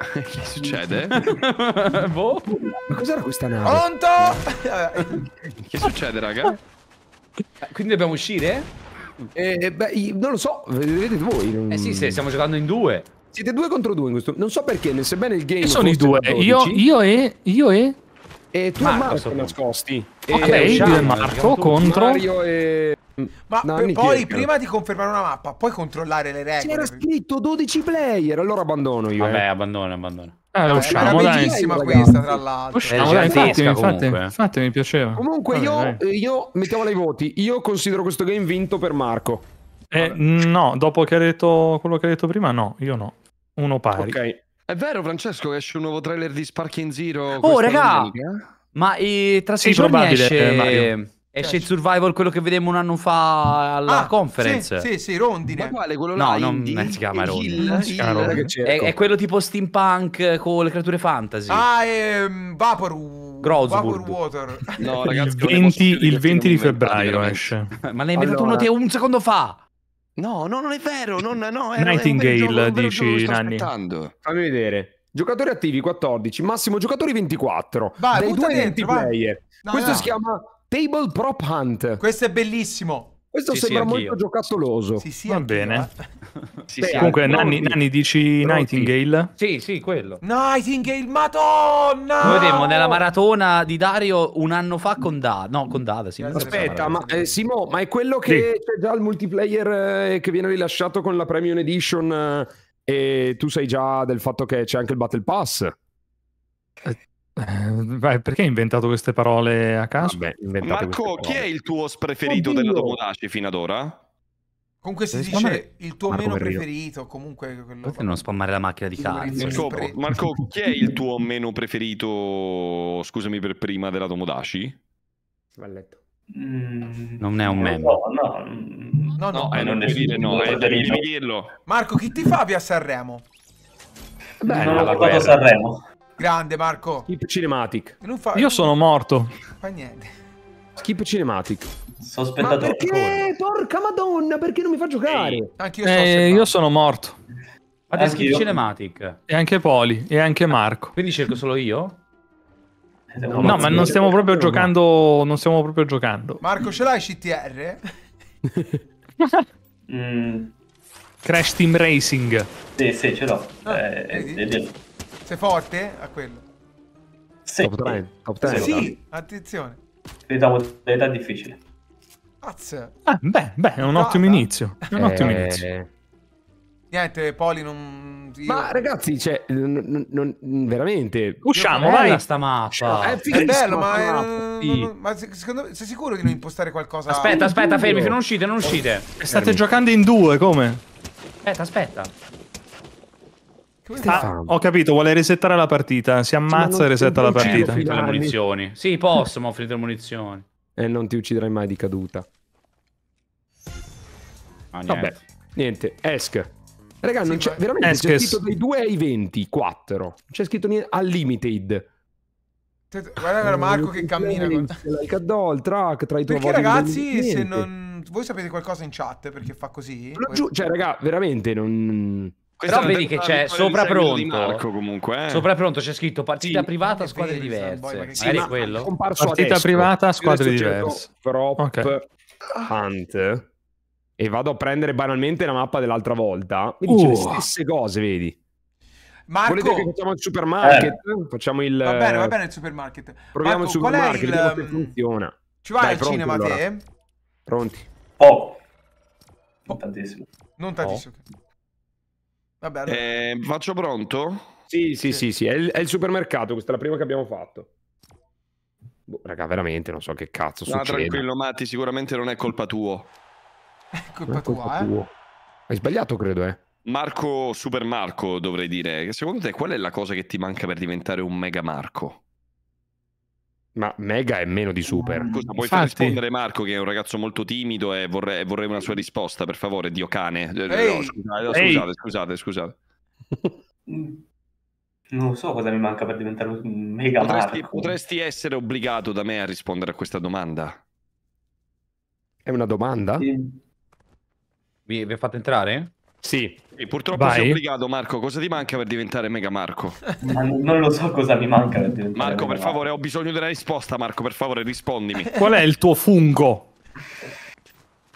Speaker 2: che succede? boh. Ma cos'era questa nave?
Speaker 3: Pronto?
Speaker 2: che succede, raga?
Speaker 1: Eh, quindi dobbiamo uscire? Eh, beh, non lo so, vedete voi. Non... Eh sì, sì, stiamo giocando in due. Siete due contro due in questo. Non so perché, sebbene il game. Chi sono i due? 12, io, io
Speaker 6: e.
Speaker 4: Io e.
Speaker 3: E tu Marco, e Marco nascosti. Ok, e eh, io e Marco contro. Mario e. Mm. Ma no, poi chiedo. prima di confermare una mappa, puoi controllare le regole. C'era scritto
Speaker 1: 12 player, allora abbandono io. Vabbè, eh.
Speaker 5: abbandono, abbandono.
Speaker 1: Ah, eh, usciamo, è bellissima dai. questa, tra l'altro. Usciamo, dai, infatti, infatti, infatti, mi piaceva. Comunque, io, eh, io mettiamola ai voti.
Speaker 2: Io considero
Speaker 1: questo game vinto per Marco. Eh, no, dopo che hai detto quello che hai detto
Speaker 4: prima, no, io no. Uno pari.
Speaker 2: Ok. È vero, Francesco, che esce un nuovo trailer di Spark in Zero. Oh, raga! Domenica? Ma
Speaker 5: eh, tra sei sì, giorni probabile, eh, Mario. Esce il survival quello che vedemmo un anno fa alla ah, conference. Sì, sì, sì rondine. Ma quale quello là? No, non eh, si chiama rondine. Si chiama rondine. Ecco. È, quello tipo steampunk con le creature fantasy. Ah, è um, ehm, Vapor Grozburg. Water. No, ragazzi, il 20, il 20 di febbraio
Speaker 1: esce. Ma l'hai hai allora... uno
Speaker 5: un secondo fa. No, no, non è vero. Non, no, è, Nightingale, è dici, Nanni.
Speaker 1: Fammi vedere. Giocatori attivi 14, massimo giocatori 24. Vai, dai due dentro, player. No, Questo no. si chiama Table Prop Hunt. Questo è
Speaker 3: bellissimo. Questo sì, sembra sì, molto
Speaker 1: giocattoloso. Sì, sì, Va bene. sì, sì, Comunque,
Speaker 3: Nanni, Nanni,
Speaker 5: dici Pronti. Nightingale? Sì, sì, quello.
Speaker 3: Nightingale, madonna!
Speaker 5: Noi vediamo nella maratona di Dario un anno fa con Dada. No, con Dada, sì. Aspetta,
Speaker 1: ma eh, Simo, ma è quello che c'è già il multiplayer eh, che viene rilasciato con la Premium Edition eh, e tu sai già del fatto che c'è anche il Battle Pass?
Speaker 4: Eh, perché hai inventato queste parole a caso? Vabbè, Marco,
Speaker 3: chi è il tuo preferito Oddio. della Tomodachi
Speaker 2: fino ad ora?
Speaker 3: Comunque si dice il tuo Marco meno Merrillo. preferito, comunque... Quello...
Speaker 2: non spammare la macchina di cazzo. Marco, chi è il tuo meno preferito, scusami per prima, della Tomodachi?
Speaker 1: Valletto. Mm.
Speaker 2: non è un meno. No, no, no, no, eh, non devi dire no, devi dirlo.
Speaker 3: Marco, chi ti fa via Sanremo? Beh,
Speaker 5: non ho guardato Sanremo.
Speaker 3: Grande Marco. Skip
Speaker 4: cinematic. Fa... Io sono morto. Non fa niente. Skip cinematic. Sospettato. Ma
Speaker 3: perché? Porca madonna, perché non mi fa giocare? Ehi, anch'io
Speaker 4: eh, io sono morto. Adesso skip cinematic. E anche Poli, e anche Marco. Quindi cerco solo io? No, no ma non stiamo proprio giocando. Non stiamo proprio giocando.
Speaker 3: Marco, ce l'hai CTR?
Speaker 4: mm. Crash Team Racing.
Speaker 5: Sì, sì, ce l'ho. Ah, eh,
Speaker 3: sei forte a quello?
Speaker 5: Sì. Top 10. Top 10. Sì.
Speaker 3: Attenzione.
Speaker 5: Questa modalità difficile.
Speaker 3: Azza. Ah,
Speaker 1: beh, beh, è un
Speaker 4: Vada. ottimo inizio. È un eh... ottimo inizio.
Speaker 3: Niente, Poli non... Io... Ma
Speaker 1: ragazzi, cioè, non, non, veramente... Usciamo, vai! Bella eh, sta mappa! È, è bello, ma... È, sì.
Speaker 3: Ma secondo me, sei sicuro di non impostare qualcosa... Aspetta,
Speaker 5: aspetta, fermi, non uscite, non uscite!
Speaker 4: Fermi. State giocando in due, come?
Speaker 3: Aspetta, aspetta!
Speaker 4: Ah, ho capito, vuole resettare la partita. Si ammazza e resetta la
Speaker 5: partita. Eh, le munizioni. Sì, posso, ma ho finito le munizioni.
Speaker 1: E non ti ucciderai mai di caduta. Ah, niente. Vabbè, niente. Esk. Raga, sì, non c'è veramente Esk. c'è scritto dai 2 ai 24. C'è scritto niente Unlimited. limited.
Speaker 3: Guarda eh, Marco che cammina. Like a track tra i Perché ragazzi, se non voi sapete qualcosa in chat perché fa così?
Speaker 1: Giù, cioè, raga, veramente non
Speaker 3: questa Però vedi che c'è sopra pronto, Marco,
Speaker 2: comunque, eh.
Speaker 5: sopra pronto c'è scritto partita
Speaker 3: sì, privata, squadre
Speaker 1: diverse. Boy,
Speaker 5: sì, ma quello.
Speaker 2: Partita privata, squadre diverse. Prop, okay.
Speaker 1: hunt. E vado a prendere banalmente la mappa dell'altra volta. Mi dice uh. le stesse cose, vedi. Marco, Volete che
Speaker 3: facciamo il supermarket?
Speaker 1: Eh. Facciamo il... Va bene, va bene
Speaker 3: il supermarket. Proviamo Marco, il supermarket, qual è il... Ehm,
Speaker 1: funziona. Ci vai Dai, al pronti, cinema allora. te? Pronti. Oh. oh.
Speaker 3: Non tantissimo. Non oh. tantissimo. Vabbè,
Speaker 1: allora. eh, faccio pronto? Sì, sì, sì, sì, sì. È, il, è, il, supermercato, questa è la prima che abbiamo fatto. Boh, raga, veramente non so che cazzo no, succede. tranquillo,
Speaker 2: Matti, sicuramente non è colpa tua.
Speaker 1: È colpa, è colpa tua, eh? Hai sbagliato, credo, eh.
Speaker 2: Marco, super Marco, dovrei dire. Secondo te qual è la cosa che ti manca per diventare un mega Marco?
Speaker 1: Ma Mega è meno di Super. Scusa, puoi Infatti... rispondere
Speaker 2: Marco che è un ragazzo molto timido e vorrei, vorrei una sua risposta, per favore, Dio cane. Eh, Ehi, no, scusate, no, scusate, scusate, scusate,
Speaker 5: mm. Non so cosa mi manca per diventare un Mega potresti, Marco.
Speaker 2: Potresti essere obbligato da me a rispondere a questa domanda?
Speaker 1: È una domanda? Sì.
Speaker 2: Vi, vi fate entrare? Sì, e purtroppo Vai. sei obbligato Marco, cosa ti manca per diventare Mega Marco? Ma non lo so cosa mi manca per diventare Marco, per favore, ho bisogno della risposta, Marco, per favore, rispondimi. Qual è il tuo
Speaker 4: fungo?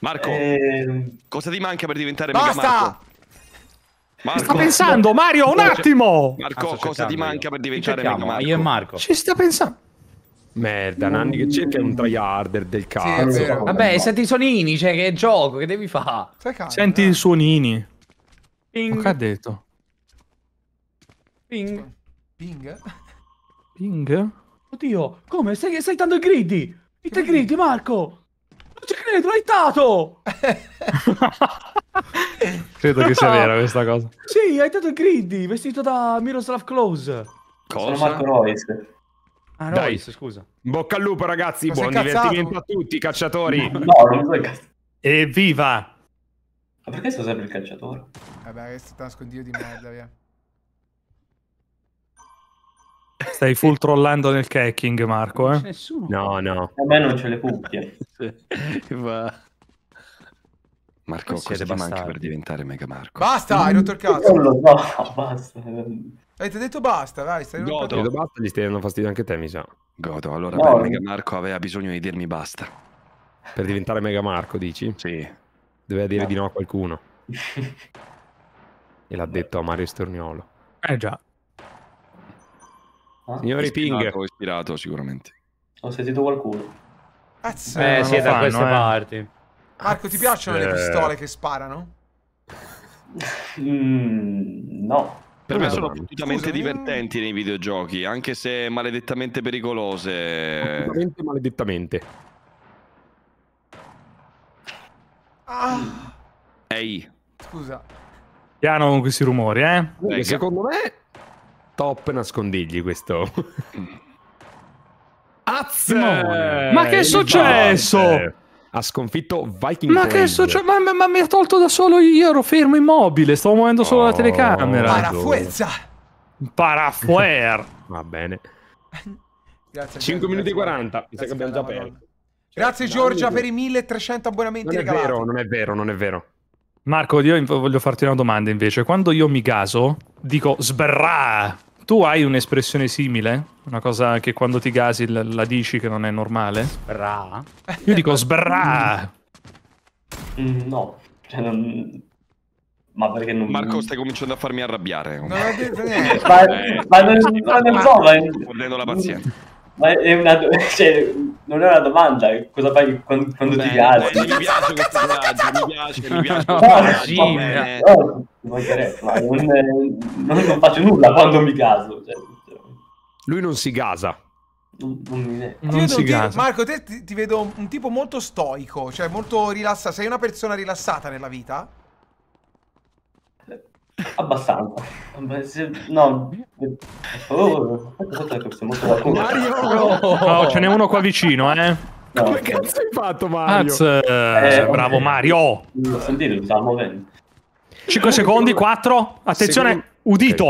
Speaker 2: Marco, eh... cosa ti manca per diventare Basta! Mega Marco? Marco. Sta pensando, Mario, un attimo! Marco, ah, cosa ti manca io. per diventare Mega Marco? Io e Marco. Ci
Speaker 5: sta pensando.
Speaker 1: Merda, Nanni che cerca un tryharder del cazzo. Sì, Vabbè,
Speaker 5: senti i suonini, cioè che gioco, che devi fare? Senti
Speaker 3: i
Speaker 4: suonini. Ping. ha detto?
Speaker 3: Ping. Ping?
Speaker 5: Ping? Oddio, come? Stai, stai dando il gridi? I Marco! Non ci credo, l'hai dato!
Speaker 4: credo che sia vera questa cosa.
Speaker 5: Sì, hai dato il gridi, vestito da Miroslav Close. Cosa? Sono Marco Royce.
Speaker 1: Ah, Royce, Dai. scusa. Bocca al lupo, ragazzi. Ma Buon divertimento a tutti, cacciatori. No, no non sono cazzato. Evviva!
Speaker 3: Ma perché sta sempre il calciatore? Vabbè, un nascondiglio di merda, via.
Speaker 4: Stai full trollando nel cacking, Marco, eh? Nessuno. No, no. A me non c'è le
Speaker 3: punte. Ma...
Speaker 2: Marco, cosa ti bastardi. manca per diventare Mega Marco?
Speaker 3: Basta, hai rotto il cazzo. Non lo so, basta. Avete detto basta, vai, stai Godo. Detto
Speaker 2: basta, gli stai dando fastidio
Speaker 1: anche te, mi sa. Godo, allora no, beh, Mega Marco aveva bisogno di dirmi basta. Per diventare Mega Marco, dici? Sì. Doveva dire no. di ah. no a qualcuno. e l'ha detto a Mario Storniolo. Eh già.
Speaker 4: Ah. Signori Ping.
Speaker 1: Ho
Speaker 2: ispirato sicuramente.
Speaker 5: Ho sentito qualcuno. Azz eh, eh sì, da queste eh. parti.
Speaker 3: Marco, ti piacciono eh. le pistole che sparano? Mm, no. Per
Speaker 2: me sono assolutamente divertenti nei videogiochi, anche se maledettamente pericolose. Maledettamente, maledettamente. Ah. Ehi.
Speaker 3: Scusa.
Speaker 4: Piano con questi
Speaker 1: rumori, eh. Quindi, secondo me, top nascondigli questo.
Speaker 6: Azzurro!
Speaker 4: Ma che è successo?
Speaker 1: ha sconfitto Viking ma Che è successo?
Speaker 4: ma, ma, ma, mi ha tolto da solo io, ero fermo immobile, stavo muovendo solo oh, la
Speaker 1: telecamera. Parafuerza! Parafuer! Va bene.
Speaker 3: Grazie, 5 minuti e 40, mi sa che abbiamo già perso. Cioè, Grazie Giorgia per i 1300 abbonamenti non regalati. È
Speaker 4: vero, non è vero, non è vero. Marco, io voglio farti una domanda invece. Quando io mi gaso, dico sberrà. Tu hai un'espressione simile? Una cosa che quando ti gasi la dici che non è normale? Sberrà. Io dico sberrà.
Speaker 2: Mm, no, cioè non... Ma perché non... Marco, stai cominciando a farmi arrabbiare. Non ho detto niente. ma, ma, ma, ma, ma, ma, ma, ma, ma, ma, ma, ma, ma, ma, ma, ma è una, cioè, non è una domanda, cosa fai quando, quando ti piace?
Speaker 6: Mi
Speaker 5: piace questo viaggio, mi piace, mi piace. No, sì, eh. ma non, non, non faccio nulla quando mi caso. cioè. cioè.
Speaker 1: Lui non si gasa.
Speaker 2: Non, non, non ti vedo, ti, Marco,
Speaker 3: te ti, ti, vedo un tipo molto stoico, cioè molto rilassato. Sei una persona rilassata nella vita?
Speaker 5: Abbastanza. No, oh, Mario!
Speaker 4: Oh, ce n'è uno qua vicino, eh.
Speaker 5: No, Come okay. cazzo hai fatto Mario? Azz, eh, eh, bravo Mario! Lo sentite, mi stavo muovendo.
Speaker 4: 5 secondi, 4.
Speaker 3: Attenzione, Secondo... udito.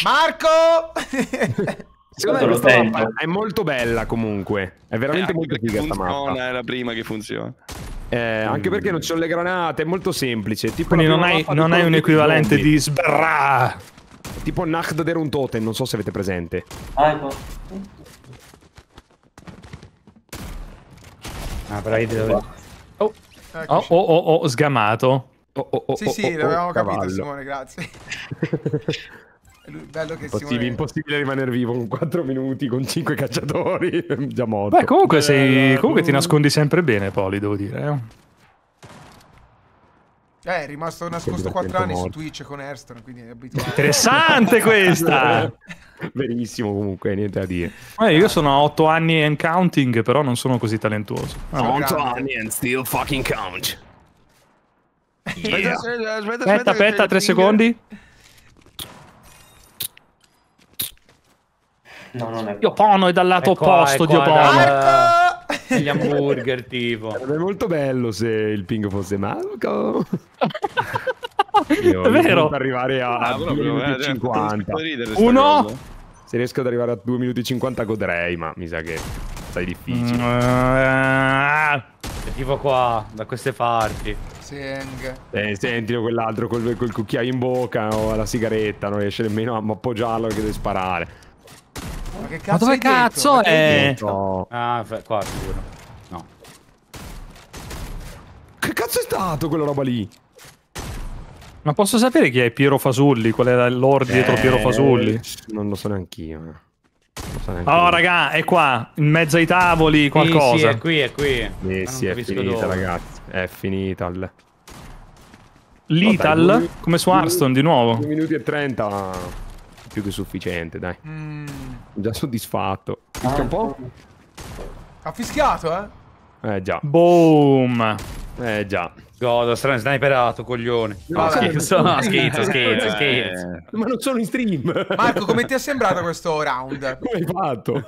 Speaker 3: Okay. Marco! Secondo me
Speaker 1: è molto bella comunque. È veramente eh, molto figa questa mappa.
Speaker 2: è la prima che funziona.
Speaker 1: Eh, anche perché non ci sono le granate, è molto semplice. Tipo Quindi non hai, non hai un equivalente di sbra. Tipo Nacht der un Totem, non so se avete presente. Ah, ecco. però io devo...
Speaker 6: Oh.
Speaker 3: Oh,
Speaker 4: oh, oh, oh, sgamato. Oh, oh, oh, sì, oh, sì, oh, oh, l'avevamo capito, Simone,
Speaker 3: grazie. Bello che impossibile, Simone...
Speaker 1: impossibile rimanere vivo con 4 minuti, con 5 cacciatori, già morto. Beh, comunque, sei... comunque ti nascondi
Speaker 4: sempre bene, Poli, devo
Speaker 1: dire. Eh,
Speaker 3: eh è rimasto nascosto 4 anni morto. su Twitch con Airstone, quindi è abituato. Interessante questa!
Speaker 1: Verissimo comunque, niente da dire.
Speaker 4: Eh, io sono a 8 anni and counting, però non sono così talentuoso. No,
Speaker 3: 8 anni and
Speaker 1: still fucking count.
Speaker 2: Yeah. Aspetta, aspetta, aspetta, aspetta 3 secondi.
Speaker 1: No, non
Speaker 4: è. Io pono è dal lato è opposto, qua, Dio qua, pono.
Speaker 5: Marco! Gli
Speaker 4: hamburger,
Speaker 5: tipo. Sarebbe
Speaker 1: molto bello se il ping fosse Marco. è vero. arrivare a, ah, 2 minuti e 50. Eh, ridere, Uno. Cosa. Se riesco ad arrivare a 2 minuti e 50 godrei, ma mi sa che stai difficile. Mm, eh. è tipo qua, da queste parti.
Speaker 3: Eh,
Speaker 1: senti quell'altro col, col, cucchiaio in bocca o la sigaretta, non riesce nemmeno a appoggiarlo che deve sparare.
Speaker 3: Ma che cazzo?
Speaker 5: Ma dove è cazzo dentro? è? No. Ah, qua sicuro. No.
Speaker 4: Che cazzo è stato quella roba lì? Ma posso sapere chi è
Speaker 1: Piero Fasulli? Qual è l'or dietro eh, Piero Fasulli? Non lo so neanch'io. Eh. So neanch oh,
Speaker 4: raga, è qua, in mezzo ai tavoli, qualcosa. Sì, sì è
Speaker 1: qui, è qui. Eh, sì, è finita, dove. ragazzi. È finita. L'Ital, come su Arston, di nuovo. 2 minuti e 30 più che sufficiente, dai. Mm. Già soddisfatto.
Speaker 3: Fischia ah, un po'? Ha fischiato,
Speaker 1: eh? Eh già. Boom!
Speaker 5: Eh già. Godo, strano sniperato, coglione. No, ah, scherzo, no, scherzo,
Speaker 3: scherzo, eh. scherzo. Ma non sono in stream. Marco, come ti è sembrato questo round? come hai fatto?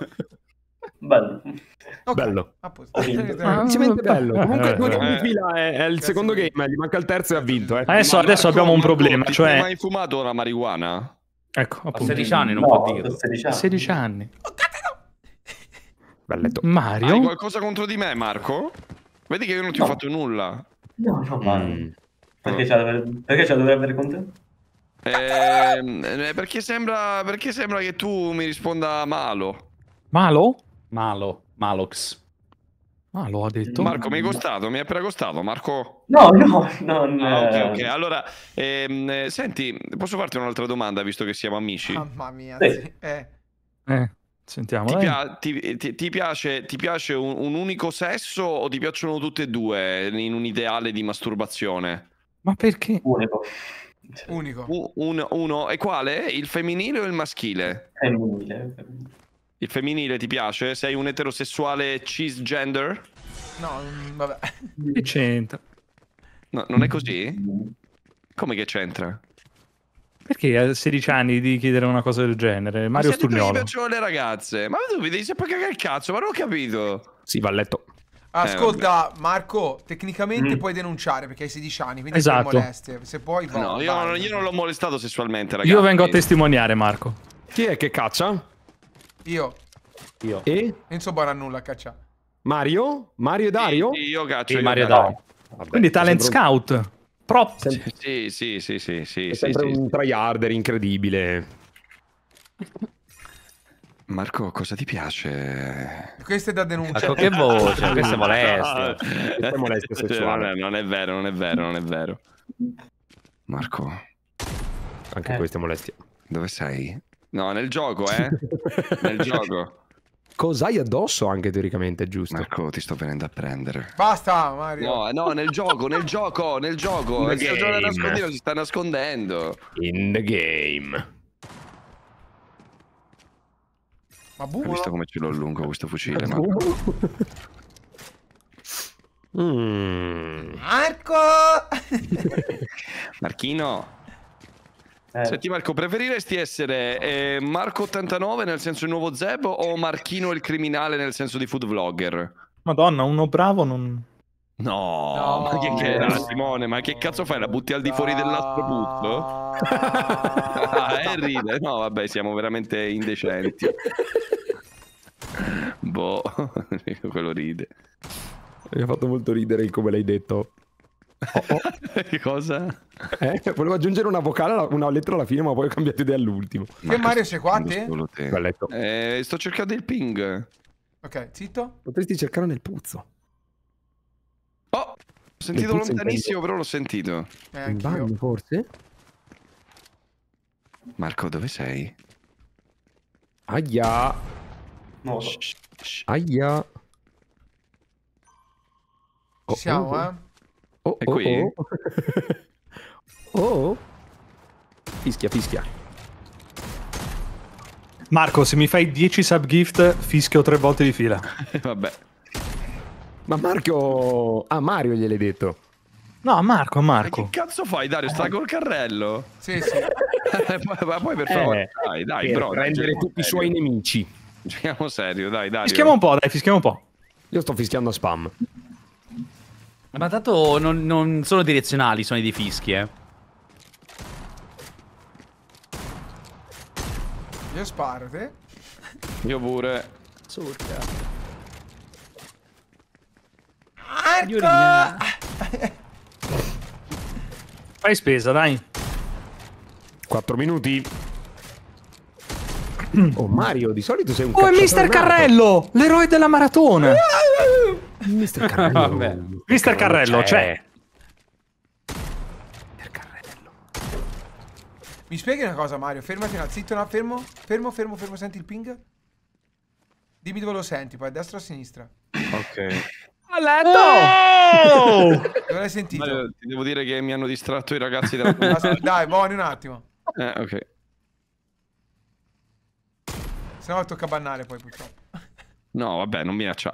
Speaker 2: Bello. Okay. Bello. Semplicemente ah, bello. Comunque due eh. fila è, è il secondo game, eh, gli manca il terzo e ha vinto. Eh. Adesso, adesso abbiamo un problema. Cioè... hai mai fumato una marijuana? Ecco, A 16 anni non no, può dire. 16 anni. 16
Speaker 4: anni. Oh,
Speaker 2: Belletto. Mario? Hai qualcosa contro di me, Marco? Vedi che io non ti no. ho fatto nulla.
Speaker 5: No, no, ma... Mm.
Speaker 2: Perché c'è da dover avere con te? Ehm, eh, perché, sembra, perché sembra che tu mi risponda malo. Malo? Malo, Malox.
Speaker 5: Ah, lo ha detto. Marco, mi hai costato,
Speaker 2: mi è appena costato, Marco. No, no, non... Ah, ok, eh. ok. Allora, ehm, senti, posso farti un'altra domanda, visto che siamo amici? Ah, mamma
Speaker 3: mia, sì. Eh.
Speaker 4: eh. Sentiamo.
Speaker 2: Ti, pia ti, ti, ti piace, piace un, un, unico sesso o ti piacciono tutte e due in un ideale di masturbazione?
Speaker 3: Ma perché? Unico. Unico.
Speaker 2: Un, un, uno. E quale? Il femminile o il maschile?
Speaker 3: Femminile. femminile.
Speaker 2: Il femminile ti piace? Sei un eterosessuale cisgender?
Speaker 3: No, mm, vabbè.
Speaker 2: Che c'entra? No, non è così? Come che c'entra?
Speaker 4: Perché a 16 anni di chiedere una cosa del genere? Mario ma Stugnolo. Ma mi
Speaker 2: piacciono le ragazze. Ma tu mi devi sempre cagare il cazzo, ma non ho capito. Sì, va a letto. Ah, eh, ascolta,
Speaker 3: eh, Marco, tecnicamente mm. puoi denunciare perché hai 16 anni, quindi esatto. non moleste. Se puoi, va, no, io, io non l'ho
Speaker 2: molestato sessualmente, ragazzi. Io vengo a
Speaker 1: testimoniare, Marco. Chi è che caccia? Io. Io.
Speaker 3: E? Enzo Barannulla caccia.
Speaker 1: Mario? Mario e Dario? Sì, io caccio. Sì, Mario e Dario. Vabbè, Quindi talent sembra...
Speaker 4: scout.
Speaker 3: Prop. Sempre...
Speaker 1: Sì, sì, sì, sì, sì. È sempre un tryharder incredibile. Marco, cosa
Speaker 2: ti piace?
Speaker 3: Questo è da denuncia. Marco, che voce, questo è molesto. questa è molestia sessuale.
Speaker 2: Non è vero, non è vero, non è vero. Marco. Anche eh. questa è molestia. Dove sei? No, nel gioco, eh? nel gioco.
Speaker 1: Cos'hai addosso anche teoricamente, giusto? Marco, ti sto venendo a prendere.
Speaker 2: Basta,
Speaker 3: Mario. No, no,
Speaker 2: nel gioco, nel gioco, nel gioco. Il si sta nascondendo. In the game. Ma buono. Hai visto come ce l'ho lungo questo fucile, ma Marco? mm. Marco! Marchino! Eh. Senti Marco, preferiresti essere eh, Marco89 nel senso il nuovo Zeb o Marchino il criminale nel senso di food vlogger?
Speaker 4: Madonna, uno bravo non...
Speaker 2: No, no, ma che, che era Simone? Ma che cazzo fai? La butti al di fuori dell'altro punto? Ah, eh, ride. No, vabbè, siamo veramente indecenti. boh, quello ride.
Speaker 1: Mi ha fatto molto ridere come l'hai detto. Oh, oh. che cosa? Eh, cioè, volevo aggiungere una vocale, una lettera alla fine, ma poi ho cambiato idea all'ultimo. Ma che Mario
Speaker 3: sei qua te?
Speaker 2: Eh, sto cercando il ping.
Speaker 3: Ok, zitto. Potresti cercare nel
Speaker 2: puzzo. Oh, ho sentito lontanissimo, però l'ho sentito. Eh, in bagno, forse? Marco, dove sei? Aia. No. Aia. Oh, Ci siamo, oh. oh, oh. eh? Oh, è oh, qui?
Speaker 1: Oh. oh.
Speaker 4: Fischia, fischia. Marco, se mi fai 10 sub gift, fischio tre volte di fila. Vabbè.
Speaker 1: Ma Marco... ah, Mario gliel'hai detto. No, Marco, Marco. Ma
Speaker 2: che cazzo fai, Dario? Stai eh. col carrello? Sì, sì. Ma poi per eh. favore, eh, dai, dai, bro. Prendere tutti i suoi nemici. Giochiamo serio, dai, dai. Fischiamo un po', dai,
Speaker 1: fischiamo un po'. Io sto fischiando spam.
Speaker 5: Ma tanto non, non sono direzionali, i suoni dei fischi, eh.
Speaker 3: Io sparo, te. Io pure. Surca.
Speaker 5: Marco!
Speaker 1: Fai spesa, dai. 4 minuti. Oh Mario, di solito sei un Oh, è Mister Carrello,
Speaker 4: l'eroe della maratona.
Speaker 1: Mister Carrello. Vabbè.
Speaker 5: Mister
Speaker 4: Carrello c'è.
Speaker 5: Mister
Speaker 3: Carrello. Mi spieghi una cosa, Mario? Fermati, no, zitto, no, fermo, fermo, fermo, fermo, senti il ping? Dimmi dove lo senti, poi a destra o a sinistra.
Speaker 2: Ok.
Speaker 3: A letto! Oh! Non
Speaker 2: l'hai sentito? Mario, ti devo dire che mi hanno distratto i ragazzi della
Speaker 3: Dai, buoni un attimo. Eh, ok. Se no tocca bannare poi purtroppo.
Speaker 2: No, vabbè, non minaccia.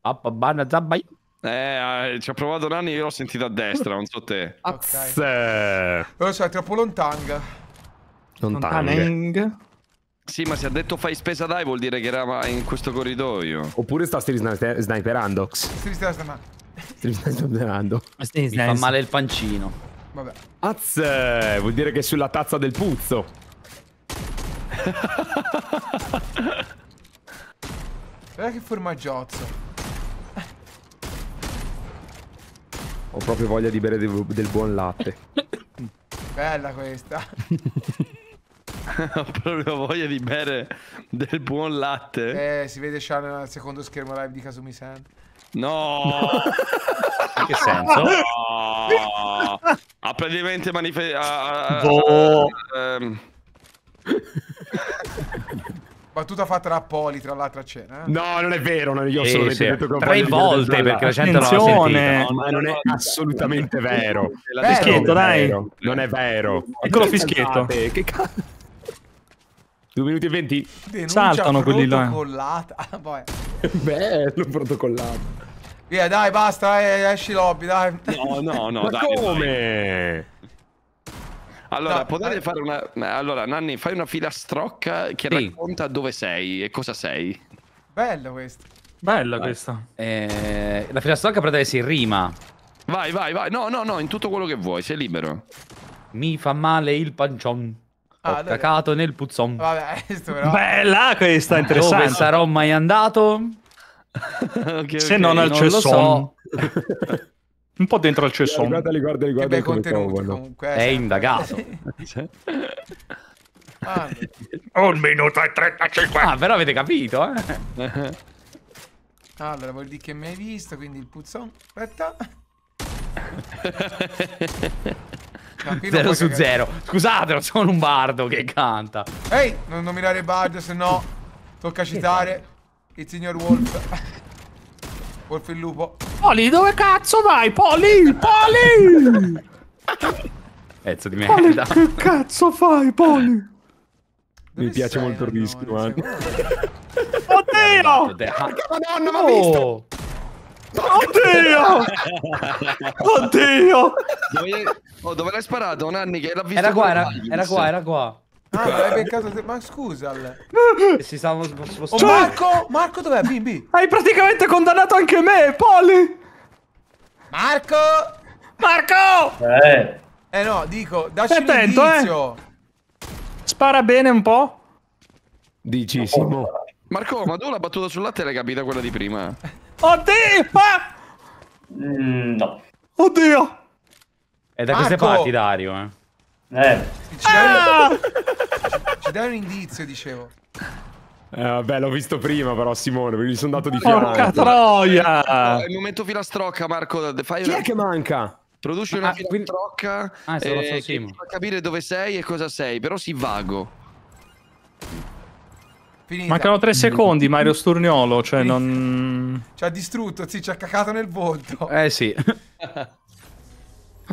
Speaker 2: Appa banna zabbai. Eh, eh, ci ha provato Nani, io l'ho sentito a destra, non so te. Ok. Non
Speaker 3: lo so, è troppo lontang.
Speaker 2: Lontanang. Sì, ma se ha detto fai spesa dai vuol dire che era in questo corridoio.
Speaker 1: Oppure sta sniperando.
Speaker 3: Sniperando.
Speaker 1: Mi fa male il pancino. Vabbè. Azz, vuol dire che è sulla tazza del puzzo.
Speaker 3: Guarda che formaggiozzo.
Speaker 1: Ho proprio voglia di bere del, buon latte.
Speaker 3: Bella questa. Ho proprio voglia di bere
Speaker 2: del buon latte.
Speaker 3: Eh, si vede Sean al secondo schermo live di Kasumi San.
Speaker 2: No! In che senso? No! Ha praticamente manifestato... Boh. Ehm...
Speaker 3: Battuta fatta da Poli tra l'altro a cena. Eh? No, non
Speaker 1: è vero, non io sì, sono sì. detto tre volte perché la gente l'ha sentita. No, ma non è assolutamente vero. vero. Fischietto, dai. Non è vero.
Speaker 3: Eccolo fischietto. Che cazzo?
Speaker 1: Due minuti e venti. saltano quelli là.
Speaker 3: Protocollata. Ah, boh, eh.
Speaker 1: Bello protocollato.
Speaker 3: Via, dai, basta, eh, esci lobby, dai. No, no, no, Ma dai,
Speaker 2: come? Dai. Allora, no, potete eh, fare una. Allora, Nanni, fai una filastrocca che sì. racconta dove sei e cosa sei.
Speaker 3: Bello questo.
Speaker 5: Bella vai. questa. Eh, la filastrocca praticamente si rima. Vai, vai, vai. No, no, no, in tutto quello che vuoi, sei libero. Mi fa male il pancion. Ah, Ho cacato nel puzzon.
Speaker 3: Vabbè, però... Bella questa,
Speaker 5: interessante. Dove sarò mai andato?
Speaker 3: okay, Se non al cesson. So.
Speaker 4: un po' dentro al cesso. Guarda, guardali, guardali. Che bei contenuti comunque. Eh, È sempre. Cioè. indagato.
Speaker 5: ah, un minuto e 35. Ah, però avete capito, eh.
Speaker 3: Ah, allora, vuol dire che mi hai visto, quindi il puzzon... Aspetta.
Speaker 5: Ah, no, 0 su 0. Scusatelo, sono un bardo che canta.
Speaker 3: Ehi, non nominare bardo, se no tocca citare il signor Wolf. Wolf il lupo. Poli,
Speaker 1: dove cazzo
Speaker 3: vai? Poli, Poli!
Speaker 1: Pezzo di merda. Poli, che
Speaker 6: cazzo fai, Poli?
Speaker 1: Dove Mi piace sei, molto il rischio, eh.
Speaker 2: Oddio! Madonna,
Speaker 1: ah.
Speaker 6: ma visto!
Speaker 2: Oh! Oddio! Oddio! Dove, oh, dove l'hai sparato, Nanni? Che l'ha visto?
Speaker 5: Era qua, era, era qua, era qua. Ah, l'hai cioè, eh,
Speaker 3: beccato te... Ma scusa. Si stavano spostando. Oh, Marco! Marco dov'è? BB? Hai praticamente condannato anche me, Polly! Marco! Marco! Eh. Eh no, dico, dacci Attento, un indizio.
Speaker 4: Eh. Spara bene un po'.
Speaker 2: Dicissimo. Marco, ma tu la battuta sul latte l'hai capita quella di prima?
Speaker 4: Oddio! Ah!
Speaker 2: Mm, no.
Speaker 3: Oddio!
Speaker 2: È da queste parti, Dario, eh.
Speaker 1: Eh.
Speaker 3: Ci dai, ah! ci dai un indizio, dicevo.
Speaker 1: Eh, vabbè, l'ho visto prima, però, Simone, mi sono dato di fianco. Porca
Speaker 3: troia! Eh, il momento filastrocca,
Speaker 2: Marco. Fai Chi è che manca? Produci ah, una ah, filastrocca ah, e so, sì. fa capire dove sei e cosa sei, però si vago.
Speaker 4: Finita. Mancano tre secondi, Mario Sturniolo, cioè Finita. non...
Speaker 3: Ci ha distrutto, sì, ci ha cacato nel volto. Eh sì.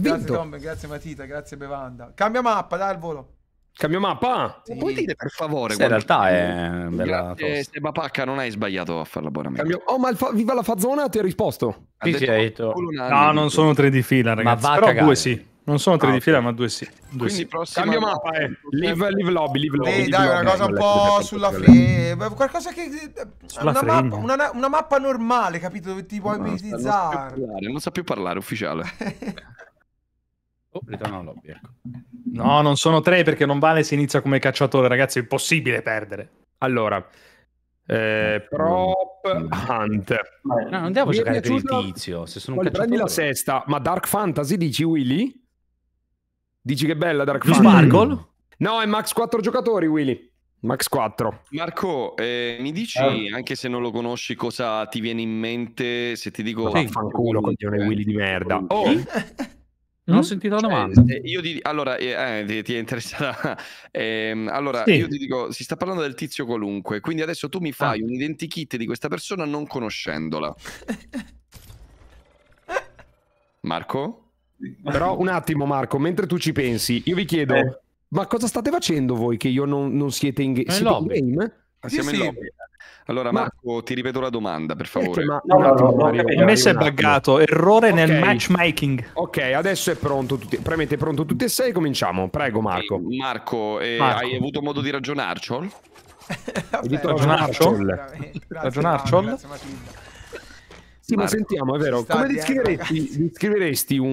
Speaker 3: Grazie Tom, grazie Matita, grazie Bevanda. Cambia mappa, dai al volo.
Speaker 2: Cambio mappa? Sì. Puoi dire per favore?
Speaker 3: Sì, in realtà è bella
Speaker 1: Se
Speaker 2: Seba non hai sbagliato a fare l'abbonamento. Cambio...
Speaker 1: Oh, ma fa... viva la fazzona ti ha risposto. Sì, detto,
Speaker 2: detto. No, non sono
Speaker 1: tre di fila, ragazzi. Ma Però due sì. Non sono tre ah, di fila, ma due sì. Due Quindi sì. prossima Cambio mappa, eh. Live, live lobby, live lobby. Sì, live dai, lobby. una cosa un po' sulla fine.
Speaker 3: Eh, qualcosa che... Eh, sulla una, mappa, una, una, mappa normale, capito? Dove ti puoi no, monetizzare.
Speaker 2: Non, non sa più parlare, ufficiale. Oh, ritorno alla lobby, ecco.
Speaker 4: No, non sono tre perché non vale se inizia come cacciatore, ragazzi, è impossibile perdere. Allora,
Speaker 1: eh, ecco. prop Hunt. No, non devo Mi giocare per il tizio, se sono un cacciatore. Prendi la sesta, ma Dark Fantasy dici, Willy? Dici che bella Dark Fantasy? Sparkle? No, è max 4 giocatori, Willy. Max 4.
Speaker 2: Marco, eh, mi dici, eh. anche se non lo conosci, cosa ti viene in mente se ti dico... Ma fanculo,
Speaker 1: coglione Willy di merda. Oh!
Speaker 2: Non ho mm? sentito la cioè, domanda. Eh, io ti, allora, eh, eh, ti, ti, è Eh, allora, sì. io ti dico, si sta parlando del tizio qualunque, quindi adesso tu mi fai ah. un identikit di questa persona non conoscendola. Marco?
Speaker 1: Però un attimo Marco, mentre tu ci pensi, io vi chiedo, eh. ma cosa state facendo voi che io non, non siete in, siete in game? Ma ah, siamo sì, in lobby.
Speaker 2: Sì. Allora, ma... Marco, ti ripeto la domanda, per certo, favore. Ma... No, no, no, no, no, me si è buggato.
Speaker 1: Errore okay. nel matchmaking. Ok, adesso è pronto. Tutti... Premete pronto tutti e sei. Cominciamo. Prego,
Speaker 2: Marco. Okay, eh, Marco, eh, Marco, hai avuto modo di ragionarci? Ho detto ragionarci? Ragionarci? Simo, Marco, sentiamo, è vero. Come descriveresti,
Speaker 1: descriveresti un,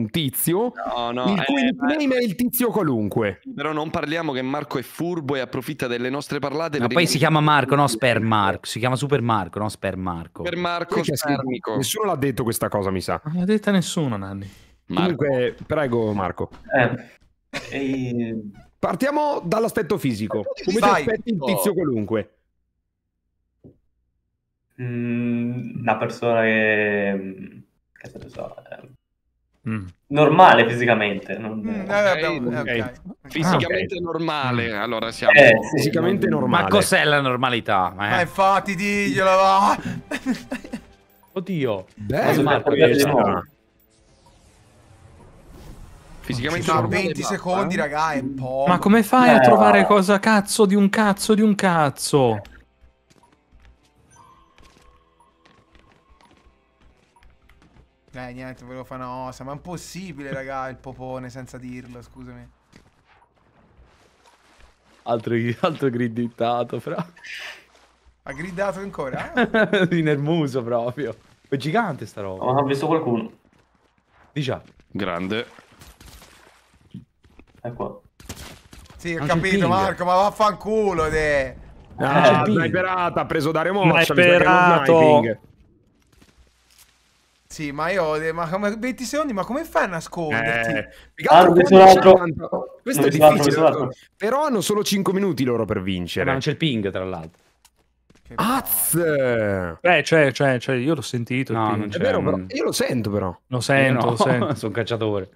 Speaker 1: un, tizio no, no, il cui eh, è il tizio qualunque?
Speaker 2: Però non parliamo che Marco è furbo e approfitta delle nostre parlate. Ma no, poi si chiama Marco, no
Speaker 5: Sper Marco. Si chiama Super Marco, no Sper Marco. Per
Speaker 2: Marco Spermico.
Speaker 1: Nessuno l'ha detto questa cosa, mi sa. Non l'ha detta nessuno, Nanni. Marco. Comunque, prego Marco. Eh. E... Partiamo dall'aspetto fisico. Come Vai. ti aspetti il tizio qualunque?
Speaker 5: una mm, persona che... Mm,
Speaker 2: che se ne so... Eh...
Speaker 5: Mm. Normale fisicamente,
Speaker 2: non... mm, eh, okay, eh, okay. Okay.
Speaker 3: fisicamente ah, normale. Mm. Allora
Speaker 5: siamo eh, sì, fisicamente non... normale. Ma cos'è la normalità? Eh?
Speaker 3: infatti, diglielo va. Oddio, bello. Fisicamente sono 20 ma... secondi, eh. raga, è un po'. Ma come fai
Speaker 4: eh, a trovare cosa cazzo di un cazzo di un cazzo?
Speaker 3: Eh, niente, volevo fare una osa. Ma è impossibile, raga, il popone senza dirlo, scusami.
Speaker 5: Altro, altro gridittato, fra.
Speaker 3: Ha gridato ancora? Eh? In ermuso proprio. È gigante sta roba. Ma
Speaker 5: oh, ha visto qualcuno. Dicia. Grande. È
Speaker 3: Sì, ho ah, capito Marco, ma vaffanculo te.
Speaker 6: Ah, eh,
Speaker 1: ha preso da remorcia. Sniperato.
Speaker 3: Sì, ma io, ma come 20 secondi, ma come fai a nasconderti? Eh, altro, altro. Esatto. Questo è esatto, difficile, altro, esatto.
Speaker 1: però hanno solo 5 minuti loro per vincere. Eh, ma non c'è il ping, tra l'altro. Azz! Beh, cioè, cioè, cioè, io l'ho sentito. No, non c'è, vero, non... Però, io lo sento, però. Lo sento, no. lo sento. Sono cacciatore.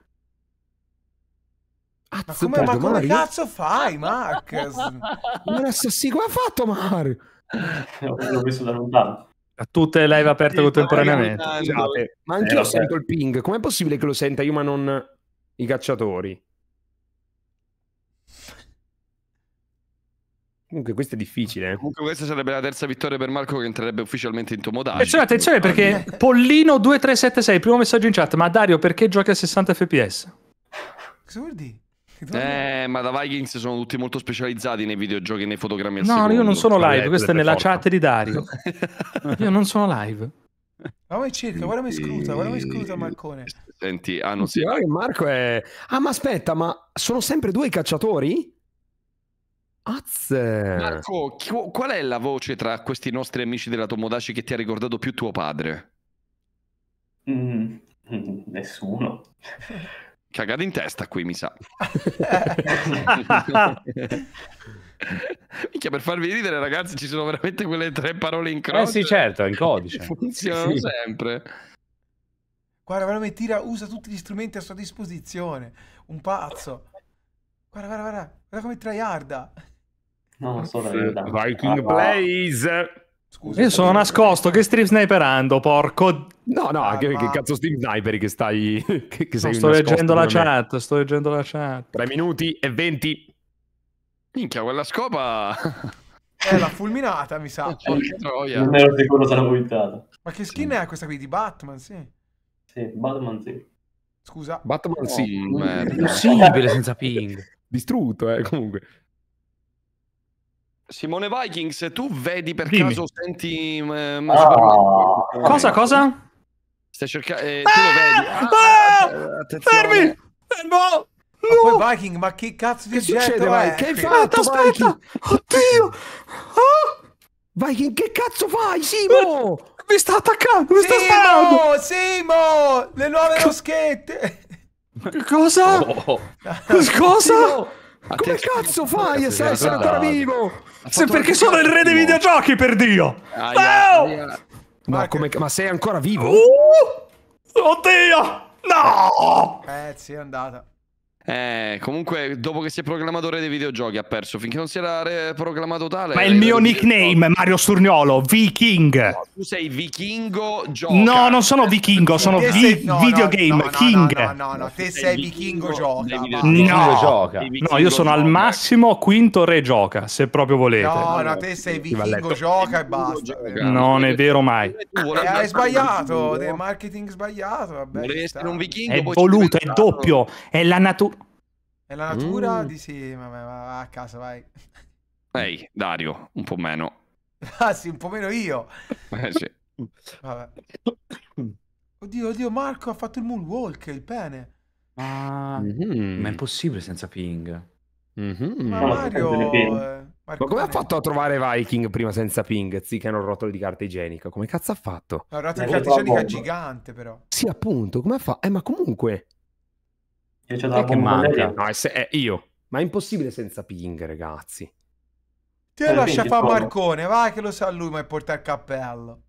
Speaker 3: Azz, ma come, ma come cazzo fai, Max? Un assassino, come ha fatto Mario?
Speaker 5: L'ho visto da lontano.
Speaker 1: A tutte live aperte contemporaneamente. Scusate. Esatto.
Speaker 5: Ma
Speaker 2: anche eh, sento
Speaker 1: il ping. Com'è possibile che lo senta io ma non i cacciatori? Comunque questo
Speaker 2: è difficile. Eh. Comunque questa sarebbe la terza vittoria per Marco che entrerebbe ufficialmente in tomodaggio. Eh, attenzione,
Speaker 4: attenzione perché Pollino2376, primo messaggio in chat, ma Dario perché giochi a 60 fps?
Speaker 2: Cosa vuol dire? Eh, ma da Vikings sono tutti molto specializzati nei videogiochi e nei fotogrammi. no, secondo. io non sono live, questa è nella forza.
Speaker 4: chat di Dario. io non sono live.
Speaker 3: Ma vai cerca, guarda mi scusa, guarda mi scusa Marcone.
Speaker 1: Senti, ah, non si... Marco è... Ah, ma aspetta, ma sono sempre due i cacciatori? Azze.
Speaker 2: Marco, chi... qual è la voce tra questi nostri amici della Tomodachi che ti ha ricordato più tuo padre? Mm, mm nessuno. Cagata in testa qui, mi sa. Minchia, per farvi ridere, ragazzi, ci sono veramente quelle tre parole in eh croce. Eh sì, certo, in codice. Funzionano sì. sempre.
Speaker 3: Guarda, veramente tira, usa tutti gli strumenti a sua disposizione. Un pazzo. Guarda, guarda, guarda, guarda come traiarda.
Speaker 2: No, solo Viking
Speaker 1: Blaze.
Speaker 4: Scusa, Io sono nascosto, che stream sniperando, porco... No, no, ah, che, ma... che,
Speaker 1: cazzo stream sniperi che stai... che, che sei sto leggendo la chat, sto leggendo la chat. 3
Speaker 2: minuti e 20. Minchia, quella scopa... È
Speaker 3: eh, la fulminata, mi sa. Non ero
Speaker 5: sicuro se l'avevo
Speaker 2: invitata.
Speaker 3: Ma che skin sì. è questa qui? Di Batman, sì.
Speaker 2: Sì, Batman sì. Scusa. Batman no, sì, no, oh, è impossibile
Speaker 1: senza ping. Distrutto, eh, comunque.
Speaker 2: Simone Vikings, tu vedi per Dimmi. caso, senti... Eh, oh. Cosa, cosa? Stai cercando...
Speaker 3: Eh, tu lo ah! vedi. Ah, ah! Eh, attenzione. Fermi! Fermo! No! Ma poi Viking, ma che cazzo di che succede, è? Che hai fatto? Aspetta, aspetta. Oddio! Ah! Viking, che cazzo fai, eh, Simo? Mi sta attaccando, mi Simo, sta sparando! Simo! Le nuove Co- roschette! Cosa? Oh. Cosa? Simo. Come cazzo fai a essere ancora vivo? Se perché sono il re dei
Speaker 1: videogiochi, per Dio!
Speaker 3: Aia, no! Aia.
Speaker 1: Ma, come, ma, sei ancora vivo? Uh!
Speaker 3: Oddio! No! Eh, sì, è andata.
Speaker 2: Eh, comunque, dopo che si è programmatore dei videogiochi, ha perso. Finché non si era re- proclamato tale. Ma il mio eh, nickname, Mario
Speaker 4: Sturniolo, Viking. No,
Speaker 3: tu sei vichingo gioca. No, non sono eh, vichingo, sono vi- sei... no, videogame no, king. No, no, no, te sei vichingo gioca. No. gioca.
Speaker 4: No, io sono al massimo quinto re gioca, se proprio volete. No, no, te sei vichingo
Speaker 3: gioca e basta. Eh, non è vero mai. Eh, hai sbagliato, del marketing sbagliato, vabbè. un vichingo, è voluto, è doppio,
Speaker 4: è la natura
Speaker 3: è la natura mm. di sì, vabbè, va a casa, vai.
Speaker 2: Ehi, hey, Dario, un po' meno.
Speaker 3: ah sì, un po' meno io. Eh, sì. Vabbè. Oddio, oddio, Marco ha fatto il moonwalk, il pene. Ah, mm
Speaker 1: -hmm. ma è impossibile senza ping. Mm -hmm. Ma Mario... Eh, ma come ha fatto a trovare Viking prima senza ping? Sì, che hanno un rotolo di carta igienica. Come cazzo ha fatto? È un rotolo di carta igienica gigante, però. Sì, appunto. Come fa? Eh, ma comunque... Io c'ho da bomba no, è io. Ma è impossibile senza ping, ragazzi. Te eh, lascia fare Marcone,
Speaker 3: vai che lo sa lui, ma è porta il cappello.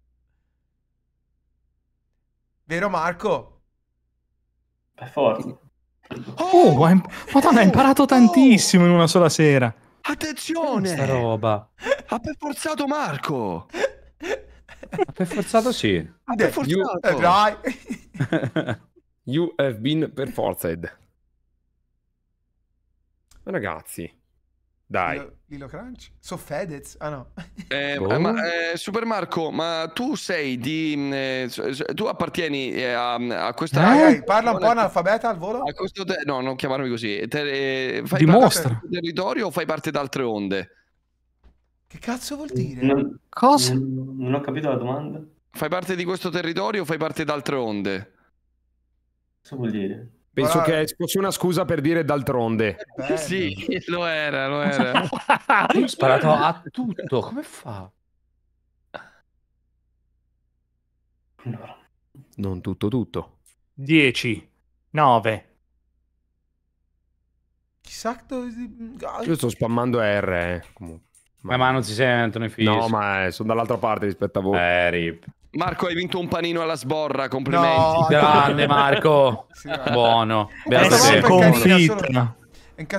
Speaker 3: Vero Marco? Per forza.
Speaker 6: Oh, oh hai,
Speaker 3: madonna, ha oh, imparato oh,
Speaker 4: tantissimo in una sola sera.
Speaker 3: Attenzione! Sta
Speaker 4: roba.
Speaker 3: Ha perforzato
Speaker 1: Marco.
Speaker 2: ha perforzato
Speaker 5: sì. Ha perforzato.
Speaker 2: You, right.
Speaker 1: Eh, you have been perforzed.
Speaker 2: Ma ragazzi, dai. Lilo,
Speaker 3: Lilo Crunch? So Fedez? Ah no. Eh,
Speaker 2: eh ma, boh. eh, Super Marco, ma tu sei di... Mm, eh, tu appartieni eh, a, mm, a questa... Eh, parla un po' analfabeta al volo? Te... no, non chiamarmi così. Te, eh, fai Dimostra. del territorio o fai parte d'altre onde?
Speaker 3: Che cazzo vuol dire?
Speaker 2: Non, Cosa? Non, ho capito la domanda. Fai parte di questo territorio o fai parte d'altre onde?
Speaker 1: Cosa vuol dire? Penso che fosse una scusa per dire d'altronde.
Speaker 2: Sì, lo era, lo era. Ho sparato a tutto, come fa?
Speaker 1: Non tutto, tutto. 10, 9.
Speaker 3: Chissà dove... Io sto
Speaker 1: spammando R, eh. Ma... ma, non si sentono i figli. No, ma eh, sono dall'altra parte rispetto a voi. Eh, rip.
Speaker 2: Marco, hai vinto un panino alla sborra, complimenti. No, Grande Marco,
Speaker 5: sì, buono. Eh, Beato Confitta.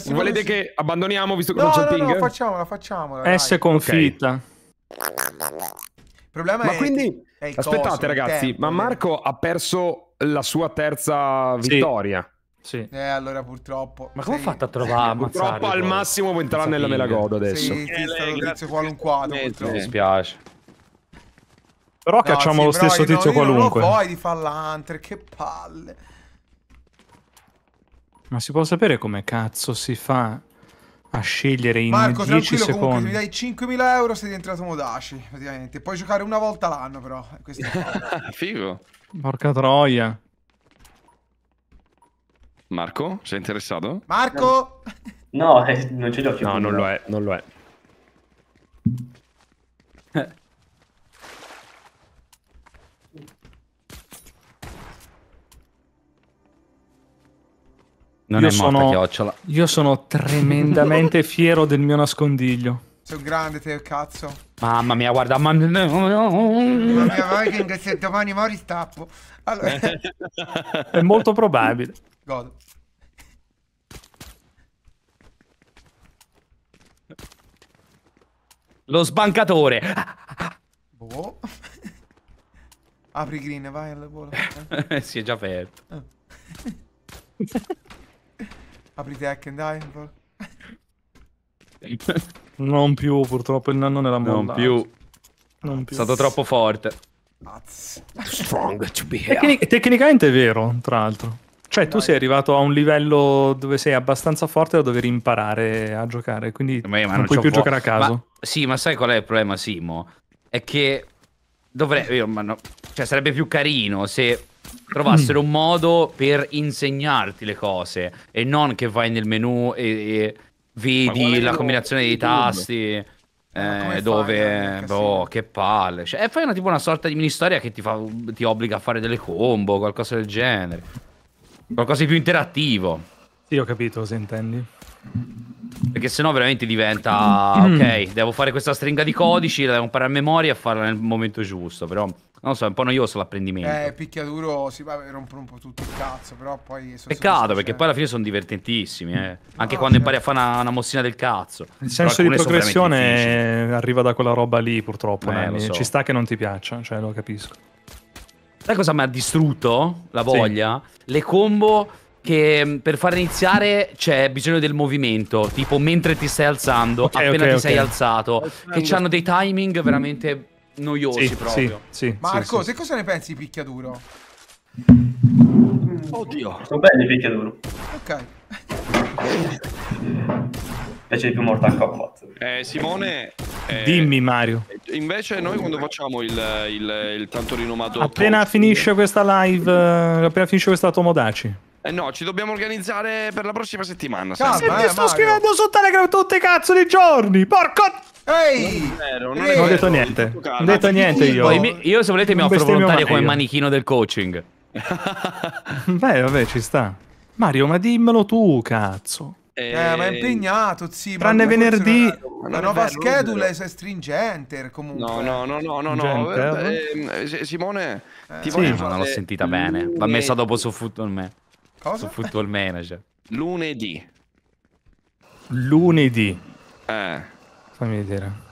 Speaker 1: Volete che abbandoniamo visto che no, non c'è no, il ping? No, facciamola,
Speaker 3: facciamola. S
Speaker 5: confitta.
Speaker 1: Okay. Il
Speaker 3: problema ma è quindi è il aspettate coso, ragazzi, tempo, ma
Speaker 1: Marco ha perso la sua terza vittoria. Sì.
Speaker 3: sì. Eh, allora purtroppo. Ma come ho sei... fatto a trovare? Purtroppo al massimo
Speaker 5: può me la godo adesso. Sì, ti
Speaker 3: eh, sta qualunque Mi
Speaker 5: dispiace.
Speaker 3: Però no, cacciamo sì, lo stesso però, tizio no, qualunque. Ma poi di fare l'hunter, che palle.
Speaker 4: Ma si può sapere come cazzo si fa a scegliere in Marco, 10 secondi? Marco, mi dai
Speaker 3: 5.000 euro sei diventato Modaci, praticamente. Puoi giocare una volta l'anno, però. Figo.
Speaker 2: Porca troia. Marco, sei interessato?
Speaker 3: Marco! No, eh, non ce l'ho.
Speaker 2: No, non lo è, non lo è.
Speaker 6: Non io è morta chiocciola. Io
Speaker 4: sono tremendamente fiero del mio nascondiglio.
Speaker 3: Sono grande te, cazzo.
Speaker 4: Mamma
Speaker 5: mia, guarda, mamma mia,
Speaker 3: Viking, se domani mori stappo. Allora...
Speaker 5: è molto probabile. Godo. Lo sbancatore.
Speaker 3: Boh. Apri green, vai al volo. si è già aperto. Ah. Apri Tekken, dai.
Speaker 4: non più, purtroppo il nanno nella molla. Non più.
Speaker 5: Non più. È stato troppo forte. Strong to be Tecnic tecnicamente è vero, tra
Speaker 4: l'altro. Cioè, tu sei arrivato a un livello dove sei abbastanza forte da dover imparare a giocare, quindi ma non, non puoi più giocare a caso. Ma,
Speaker 5: sì, ma sai qual è il problema, Simo? È che dovrebbe, io, no, cioè, sarebbe più carino se trovassero un modo per insegnarti le cose e non che vai nel menu e, e vedi la combinazione dei tasti. Eh, dove, boh, che palle. Cioè, e fai una, tipo una sorta di mini storia che ti, fa, ti obbliga a fare delle combo, qualcosa del genere. Qualcosa di più interattivo.
Speaker 4: Sì, ho capito cosa intendi.
Speaker 5: Perché sennò veramente diventa, mm. ok, devo fare questa stringa di codici, la devo imparare a memoria e farla nel momento giusto, però... Non so, è un po' noioso l'apprendimento.
Speaker 3: Eh, picchiaduro si va a rompere un po' tutto il cazzo, però poi... Peccato,
Speaker 5: perché poi alla fine sono divertentissimi, eh. Ah, Anche no, quando impari a fare una, una, mossina del cazzo. Il senso di progressione
Speaker 4: arriva da quella roba lì,
Speaker 5: purtroppo. Eh, so. Ci sta che non ti piaccia, cioè lo capisco. Sai cosa mi ha distrutto la voglia? Sì. Le combo che mm, per far iniziare c'è bisogno del movimento, tipo mentre ti stai alzando, okay, appena okay, ti okay. sei alzato, che hanno dei timing veramente noiosi sì, proprio. Sì, sì,
Speaker 3: Marco, se cosa ne pensi di picchiaduro? Oddio. Sono
Speaker 2: belli i picchiaduro. Ok. Invece di più Mortal Kombat. Eh, Simone... Eh, Dimmi Mario. Invece noi quando facciamo il, il, il tanto rinomato... Appena finisce
Speaker 4: questa live, eh, appena finisce questa Tomodaci.
Speaker 2: Eh no, ci dobbiamo organizzare per la prossima settimana. Ma se ti eh, sto Mario.
Speaker 4: scrivendo su Telegram tutti i cazzo di giorni. Porco... Ehi! Non,
Speaker 2: vero, non, non ho detto
Speaker 5: niente. Non ho detto niente io. Io se volete mi offro volontario come manichino del coaching.
Speaker 4: Beh, vabbè, ci sta. Mario, ma dimmelo tu, cazzo.
Speaker 3: Eh, eh ma è impegnato, sì. Tranne venerdì. la nuova bello, schedule è stringente,
Speaker 2: comunque. No, no, no, no, no. Eh, eh, eh, Simone, ti eh, sì, ma non l'ho sentita bene. Va messa
Speaker 5: dopo su Football me. Cosa? Su Football Manager.
Speaker 2: Lunedì.
Speaker 5: Lunedì. Eh. Fammi vedere.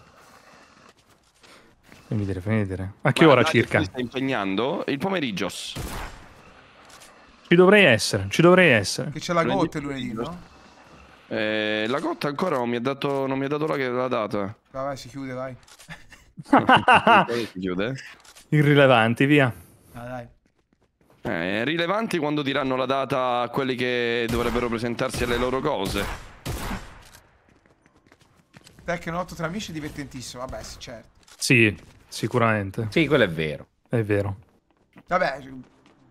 Speaker 4: Fammi vedere, fammi
Speaker 2: vedere. A che Ma ora circa? Ti sta impegnando? Il pomeriggio. Ci
Speaker 3: dovrei essere, ci dovrei essere. Che c'è la gotta lunedì, no?
Speaker 2: Eh, la gotta ancora non mi ha dato, non mi ha dato la, la data.
Speaker 3: Vai, si chiude, vai.
Speaker 2: si chiude.
Speaker 4: Irrilevanti, via. Ah, dai.
Speaker 2: Eh, rilevanti quando diranno la data a quelli che dovrebbero presentarsi alle loro cose.
Speaker 3: Tekken 8 tra amici è divertentissimo, vabbè, sì, certo.
Speaker 5: Sì, sicuramente. Sì, quello è vero.
Speaker 4: È vero.
Speaker 3: Vabbè, un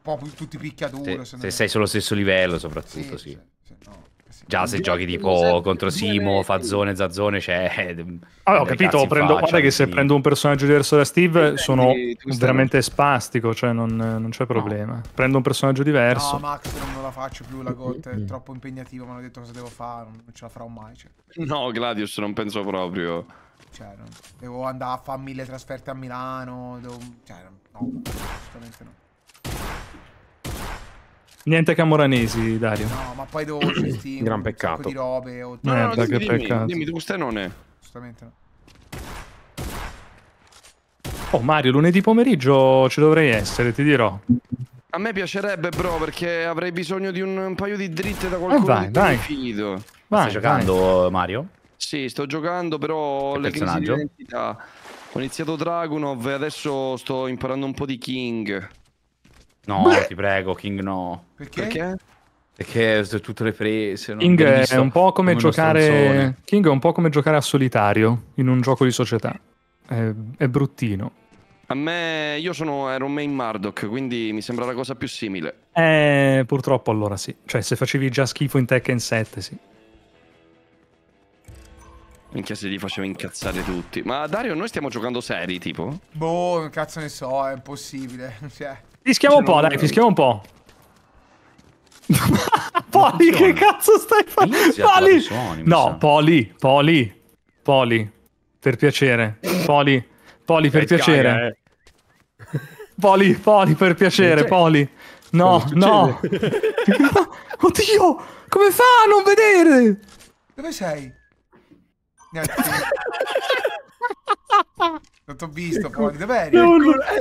Speaker 3: po' tutti picchiaduro. Se, se
Speaker 5: sei sullo stesso livello, soprattutto, sì. sì. Cioè, no. Già se giochi tipo contro Simo, Fazzone, Zazzone, cioè... Allora, eh, ah, ho capito, prendo, faccia, guarda che
Speaker 4: se prendo un personaggio diverso da Steve eh, sono veramente spastico, cioè non, non c'è problema. No. Prendo
Speaker 3: un personaggio diverso. No, Max non la faccio più la mm-hmm. GOT, è troppo impegnativo, mi hanno detto cosa devo fare, non ce la farò mai. Cioè.
Speaker 2: No, Gladius, non penso proprio.
Speaker 3: Cioè, non... devo andare a fare mille trasferte a Milano, devo... Cioè, no, assolutamente no.
Speaker 4: Niente camoranesi, Dario. No, ma poi devo dirti un peccato. di robe
Speaker 3: o... No, Merda, no, no, dimmi, peccato. Dimmi, tu stai non è. Giustamente no.
Speaker 4: Oh Mario, lunedì pomeriggio ci dovrei essere, ti dirò.
Speaker 2: A me piacerebbe, bro, perché avrei bisogno di un, un paio di dritte da ah, qualcuno. Eh vai, vai. Fido. Vai, Stai
Speaker 5: vai. giocando, eh, Mario?
Speaker 2: Sì, sto giocando, però che le personaggio? crisi di identità. Ho iniziato Dragunov e adesso sto imparando un po' di King.
Speaker 5: No, Bleh. ti prego, King no. Perché? Perché? Perché su tutte le prese. No? King è, un po come come
Speaker 4: giocare... King è un po' come giocare a solitario in un gioco di società. È, è bruttino.
Speaker 2: A me, io sono Iron Man Murdoch, quindi mi sembra la cosa più simile.
Speaker 4: Eh, purtroppo allora sì. Cioè, se facevi già schifo in Tekken 7, sì.
Speaker 2: Minchia se li facevo incazzare tutti. Ma Dario, noi stiamo giocando seri, tipo?
Speaker 3: Boh, cazzo ne so, è impossibile. Cioè... Fischiamo un po', dai,
Speaker 4: fischiamo un po'. Poli, che cazzo stai facendo? No, Poli, Poli, Poli, per piacere. Poli, Poli, per piacere. Eh. Poli, Poli, per piacere, Poli. No, no. Oddio, come fa a non vedere?
Speaker 3: Dove sei? Niente. non ho visto fuori, ecco. dov'è? Ecco. C'è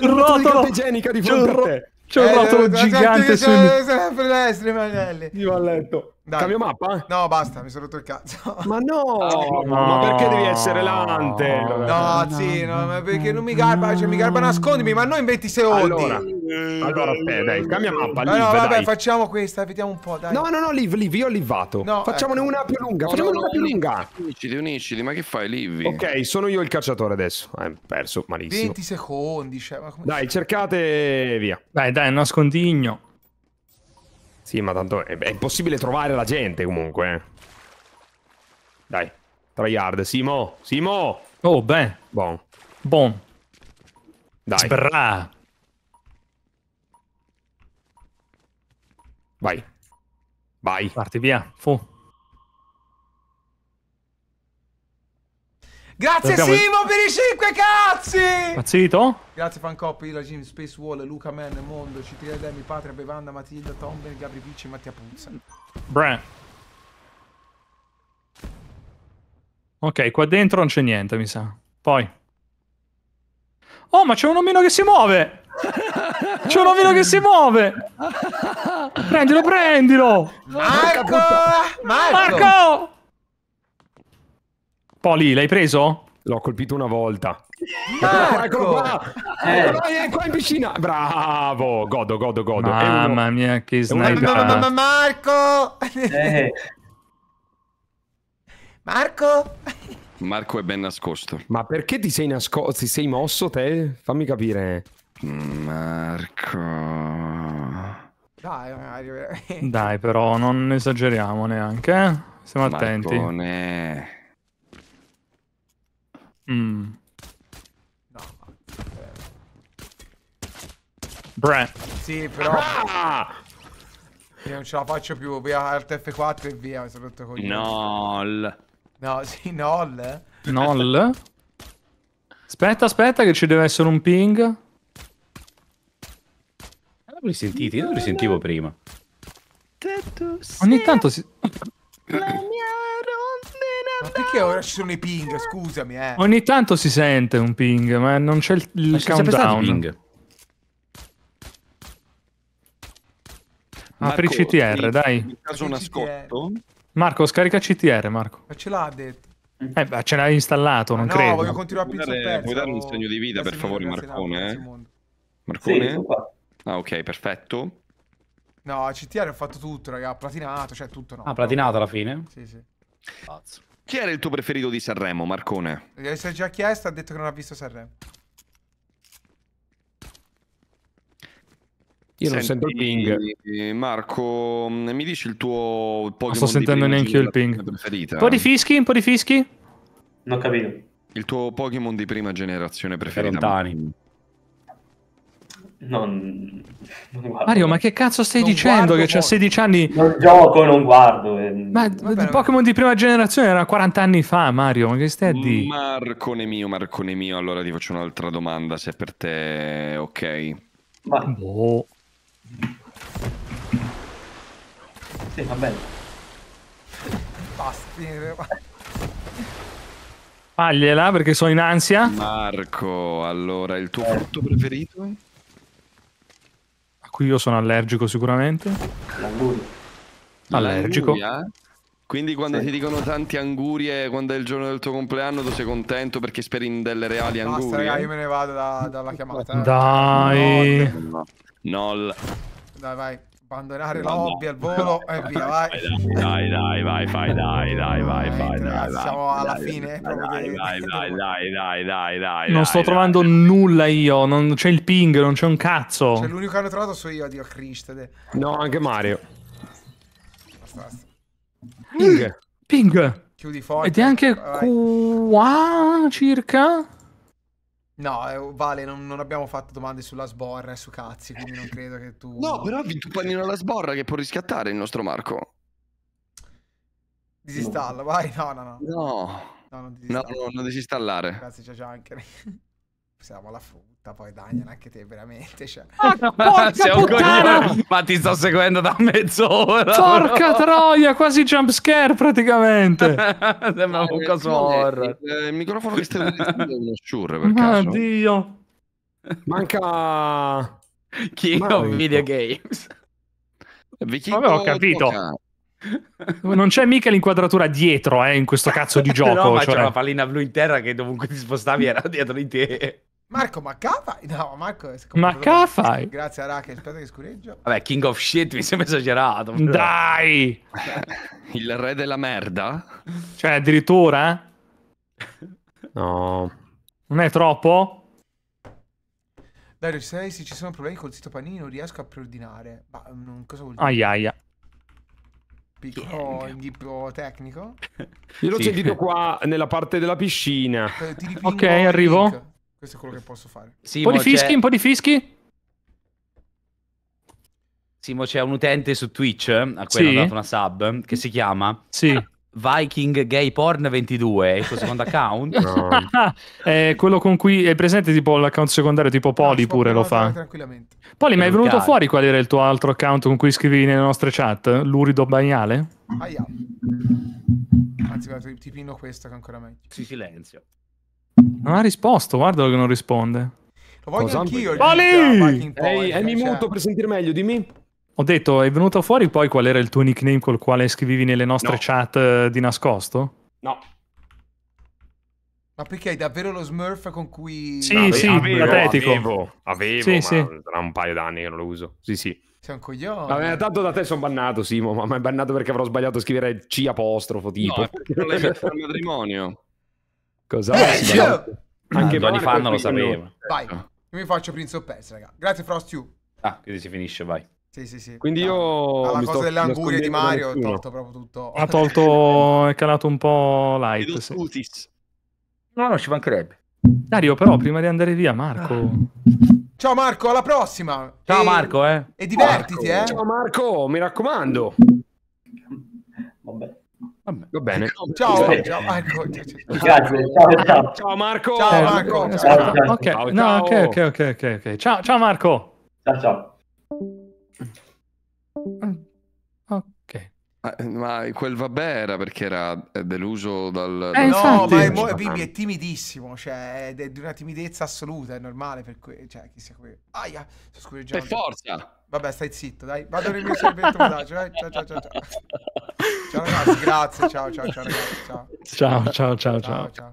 Speaker 3: un rotolo igienica di fronte a te. C'è un eh, rotolo gigante su... Sempre l'estremanelli. Io a letto. Dai. Cambio mappa? No, basta, mi sono rotto il cazzo. Ma no, oh, no. ma perché devi essere l'ante? No, no, sì, no, ma perché non mi garba, cioè mi garba nascondimi, ma noi in 20 secondi. Allora, allora eh, dai, cambia mappa, live, No, vabbè, dai. facciamo questa, vediamo un po', dai. No, no,
Speaker 1: no, live, live, io ho livato. No, Facciamone
Speaker 3: ecco. una più lunga, facciamone una più lunga.
Speaker 2: Uniciti, uniciti, ma che fai, live?
Speaker 1: Ok, sono io il cacciatore adesso. Hai eh, perso malissimo. 20
Speaker 3: secondi, cioè, Dai,
Speaker 1: cercate via. Dai, dai, nascondigno. Sì, ma tanto è, è impossibile trovare la gente comunque. Eh. Dai, tryhard. Simo, Simo! Oh, beh. Bon. Bon. Dai. Sbrà.
Speaker 4: Vai. Vai. Parti via. Fu. Grazie Abbiamo... Simo
Speaker 6: per i 5 cazzi!
Speaker 3: Pazzito? Grazie Fancop, Ira, Jim, Space Wall, Luca Man, Mondo, CTL, Demi, Patria, Bevanda, Matilda, Tomben, Gabri Vici, Mattia Puzza.
Speaker 4: Bra. Ok, qua dentro non c'è niente, mi sa. Poi. Oh, ma c'è un omino che si muove! C'è un omino che si muove!
Speaker 1: Prendilo, prendilo!
Speaker 6: Marco! Marco! Marco!
Speaker 1: Poli, l'hai preso? L'ho colpito una volta. Marco! Ah, ecco, Eccolo ecco qua! Eh. eh. Vai, è qua in piscina! Bravo! Godo, godo, godo. Mamma mia, che sniper! Ma, ma, ma,
Speaker 3: Marco! Eh. Marco!
Speaker 1: Marco è ben nascosto. Ma perché ti sei nascosto? Ti sei mosso te? Fammi capire. Marco...
Speaker 3: Dai, Mario,
Speaker 4: Dai però non esageriamo neanche. Eh. Stiamo Marcone.
Speaker 3: attenti. Mm. No, ma... Bre. Sì, però... Ah! Io non ce la faccio più, via Alt 4 e via, mi sono rotto con
Speaker 4: Nol.
Speaker 3: No, sì, Nol.
Speaker 4: Nol? Aspetta, aspetta, che ci deve essere un ping. Non
Speaker 5: li sentite? Io non li sentivo prima.
Speaker 3: Ogni tanto si... La mia ma perché ora ci sono i ping? Scusami, eh.
Speaker 4: Ogni tanto si sente un ping, ma non c'è il, il countdown. Ping. Ah, Marco, per i CTR,
Speaker 3: mi, dai. Mi caso nascosto. Eh.
Speaker 4: Marco, scarica CTR,
Speaker 2: Marco.
Speaker 3: Ma ce l'ha detto.
Speaker 4: Eh, beh, ce l'hai installato, non ah, no, credo. No,
Speaker 3: voglio continuare a pizzo Vuoi dare un oh. segno
Speaker 2: di vita, per favore, Marcone? Eh? Marcone? Sì, ah, ok, perfetto.
Speaker 3: No, a CTR ho fatto tutto, raga. Platinato, cioè tutto no. Ah, platinato alla fine? Sì, sì. Pazzo.
Speaker 2: Chi era il tuo preferito di Sanremo, Marcone?
Speaker 3: Gli si è già chiesto, ha detto che non ha visto Sanremo.
Speaker 2: Io Senti, non sento il ping. Marco, mm, mi dici il tuo Pokémon Non sto sentendo neanche io il ping. Preferita? Un po' di
Speaker 4: fischi, un po' di fischi.
Speaker 2: Non ho capito. Il tuo Pokémon di prima generazione preferito. Lontani.
Speaker 5: Non, non
Speaker 4: Mario, ma che cazzo stai non dicendo? Che
Speaker 5: c'ha
Speaker 2: 16 anni. Non gioco, non guardo. Eh.
Speaker 4: Ma Vabbè, Pokémon di prima generazione era 40 anni fa, Mario. Ma che stai a mm, dire?
Speaker 2: Marcone mio, Marcone mio. Allora ti faccio un'altra domanda. Se per te ok, ma... boh.
Speaker 3: Sì, va bene. Basti.
Speaker 4: Fagliela perché sono in ansia. Marco,
Speaker 2: allora il tuo eh. frutto preferito?
Speaker 4: cui io sono allergico sicuramente. L'anguria. Allergico. L'anguria?
Speaker 2: Eh? Quindi quando sì. ti dicono tanti angurie, quando è il giorno del tuo compleanno, tu sei contento perché speri in delle reali angurie. Basta, raga, io me
Speaker 3: ne vado da, dalla chiamata. Eh. Dai. Nol. Dai, vai abbandonare la hobby al volo e via vai dai dai vai vai
Speaker 2: dai dai vai vai dai, siamo dai, alla dai, fine dai dai dai dai dai dai non sto
Speaker 4: trovando nulla io non c'è il ping non c'è un cazzo cioè,
Speaker 3: l'unico che hanno trovato sono io dio cristede
Speaker 1: no anche Mario
Speaker 3: basta, basta. ping
Speaker 1: ping chiudi forte ed è anche vai. qua circa
Speaker 3: No, eh, Vale, non, non, abbiamo fatto domande sulla sborra e su cazzi, quindi non credo che tu... No, però ha vinto un
Speaker 2: pallino alla sborra che può riscattare il nostro Marco.
Speaker 3: Disinstallo, no. vai, no, no, no. No, no, non, no, non disinstallo. Grazie, c'è già anche... Siamo alla fuga poi Daniel anche te veramente cioè. ah, Sei un ma ti
Speaker 2: sto seguendo da mezz'ora porca no?
Speaker 4: troia quasi jump scare praticamente
Speaker 2: sembra un eh, coso eh, horror eh, il, microfono che stai vedendo è uno sure per caso
Speaker 5: oddio manca King Mario. of Video Games Vabbè, ho capito
Speaker 4: Non c'è mica l'inquadratura dietro eh, in questo cazzo di gioco. no, cioè... c'era la
Speaker 5: pallina blu in terra che dovunque ti spostavi era dietro di te.
Speaker 3: Marco, ma fai? No, Marco è Ma fai? Grazie a Rake, aspetta che scureggio.
Speaker 5: Vabbè, King of
Speaker 2: Shit mi sembra esagerato. Però. Dai! Il re della merda?
Speaker 4: Cioè, addirittura?
Speaker 1: Eh? No.
Speaker 4: Non è troppo?
Speaker 3: Dario, ci sei? Se ci sono problemi col sito panini non riesco a preordinare. Ma mm, non, cosa vuol dire? Aiaia. Piccolo inghippo tecnico.
Speaker 1: Gliel'ho sì. sentito qua nella parte della piscina. Eh, ok, arrivo. Link.
Speaker 3: Questo è quello che posso fare. Simo, un po' di fischi, un po' di fischi.
Speaker 5: Simo, c'è un utente su Twitch eh, a cui sì. hanno dato una sub che si chiama sì. Viking Gay Porn 22, il suo secondo account.
Speaker 4: è quello con cui è presente tipo l'account secondario tipo Poli no, pure lo fa.
Speaker 6: Tranquillamente.
Speaker 5: Poli, ma è
Speaker 4: venuto fuori qual era il tuo altro account con cui scrivi nelle nostre chat? L'urido bagnale? Ah, yeah.
Speaker 3: Anzi, guarda, ti pino questo che ancora meglio. Sì, silenzio.
Speaker 4: Non ha risposto, guardalo che non risponde.
Speaker 3: Lo voglio Cosa anch'io. Oli! Ehi, e mi cioè. muto per sentire meglio, dimmi.
Speaker 4: Ho detto, è venuto fuori poi qual era il tuo nickname col quale scrivevi nelle nostre no. chat eh, di nascosto?
Speaker 3: No. Ma perché hai davvero lo smurf con cui...
Speaker 4: Sì, no,
Speaker 1: sì, avevo, patetico. Avevo, avevo sì, ma sì. sarà un paio d'anni che non lo uso. Sì, sì.
Speaker 3: Sei un coglione.
Speaker 1: Vabbè, tanto da te sono bannato, Simo, ma mi è bannato perché avrò sbagliato a scrivere C apostrofo, tipo. No, perché
Speaker 2: non l'hai fatto al matrimonio. Cosa? Eh, sì, anche Gianni Fan non lo sapeva. Vai, ah.
Speaker 3: io mi faccio Prince of Persia, raga. Grazie You.
Speaker 2: Ah, quindi si finisce, vai.
Speaker 3: Sì, sì, sì.
Speaker 1: Quindi io... la cosa delle angurie di
Speaker 4: Mario ho
Speaker 3: tolto proprio tutto. Ha
Speaker 4: tolto... è calato un po' light. Sì. No, no, ci mancherebbe. Dario, però, prima di andare
Speaker 1: via, Marco... Ah.
Speaker 3: Ciao Marco, alla prossima! Ciao e... Marco, eh! E divertiti, Marco. eh!
Speaker 1: Ciao Marco, mi raccomando! Va bene. Ciao, ciao
Speaker 3: Marco. ciao, ciao. Marco. Ciao Marco. Ciao, ciao. ok,
Speaker 4: ok, ok, Ciao, ciao Marco. Ciao, ciao.
Speaker 2: Ah, eh, ma quel vabbè era perché era eh, deluso dal... Eh, no, ma è, mo- cioè, Bibi è
Speaker 3: timidissimo, cioè è di una timidezza assoluta, è normale per cui... Cioè, chissà come... Aia, sto scureggiando. Per forza! Vabbè, stai zitto, dai. Vado nel mio servetto messaggio. Dai. Ciao, ciao, ciao, ciao. Ciao ragazzi, grazie. Ciao, ciao, ciao ragazzi.
Speaker 4: Ciao, ciao, ciao, ciao. ciao. ciao.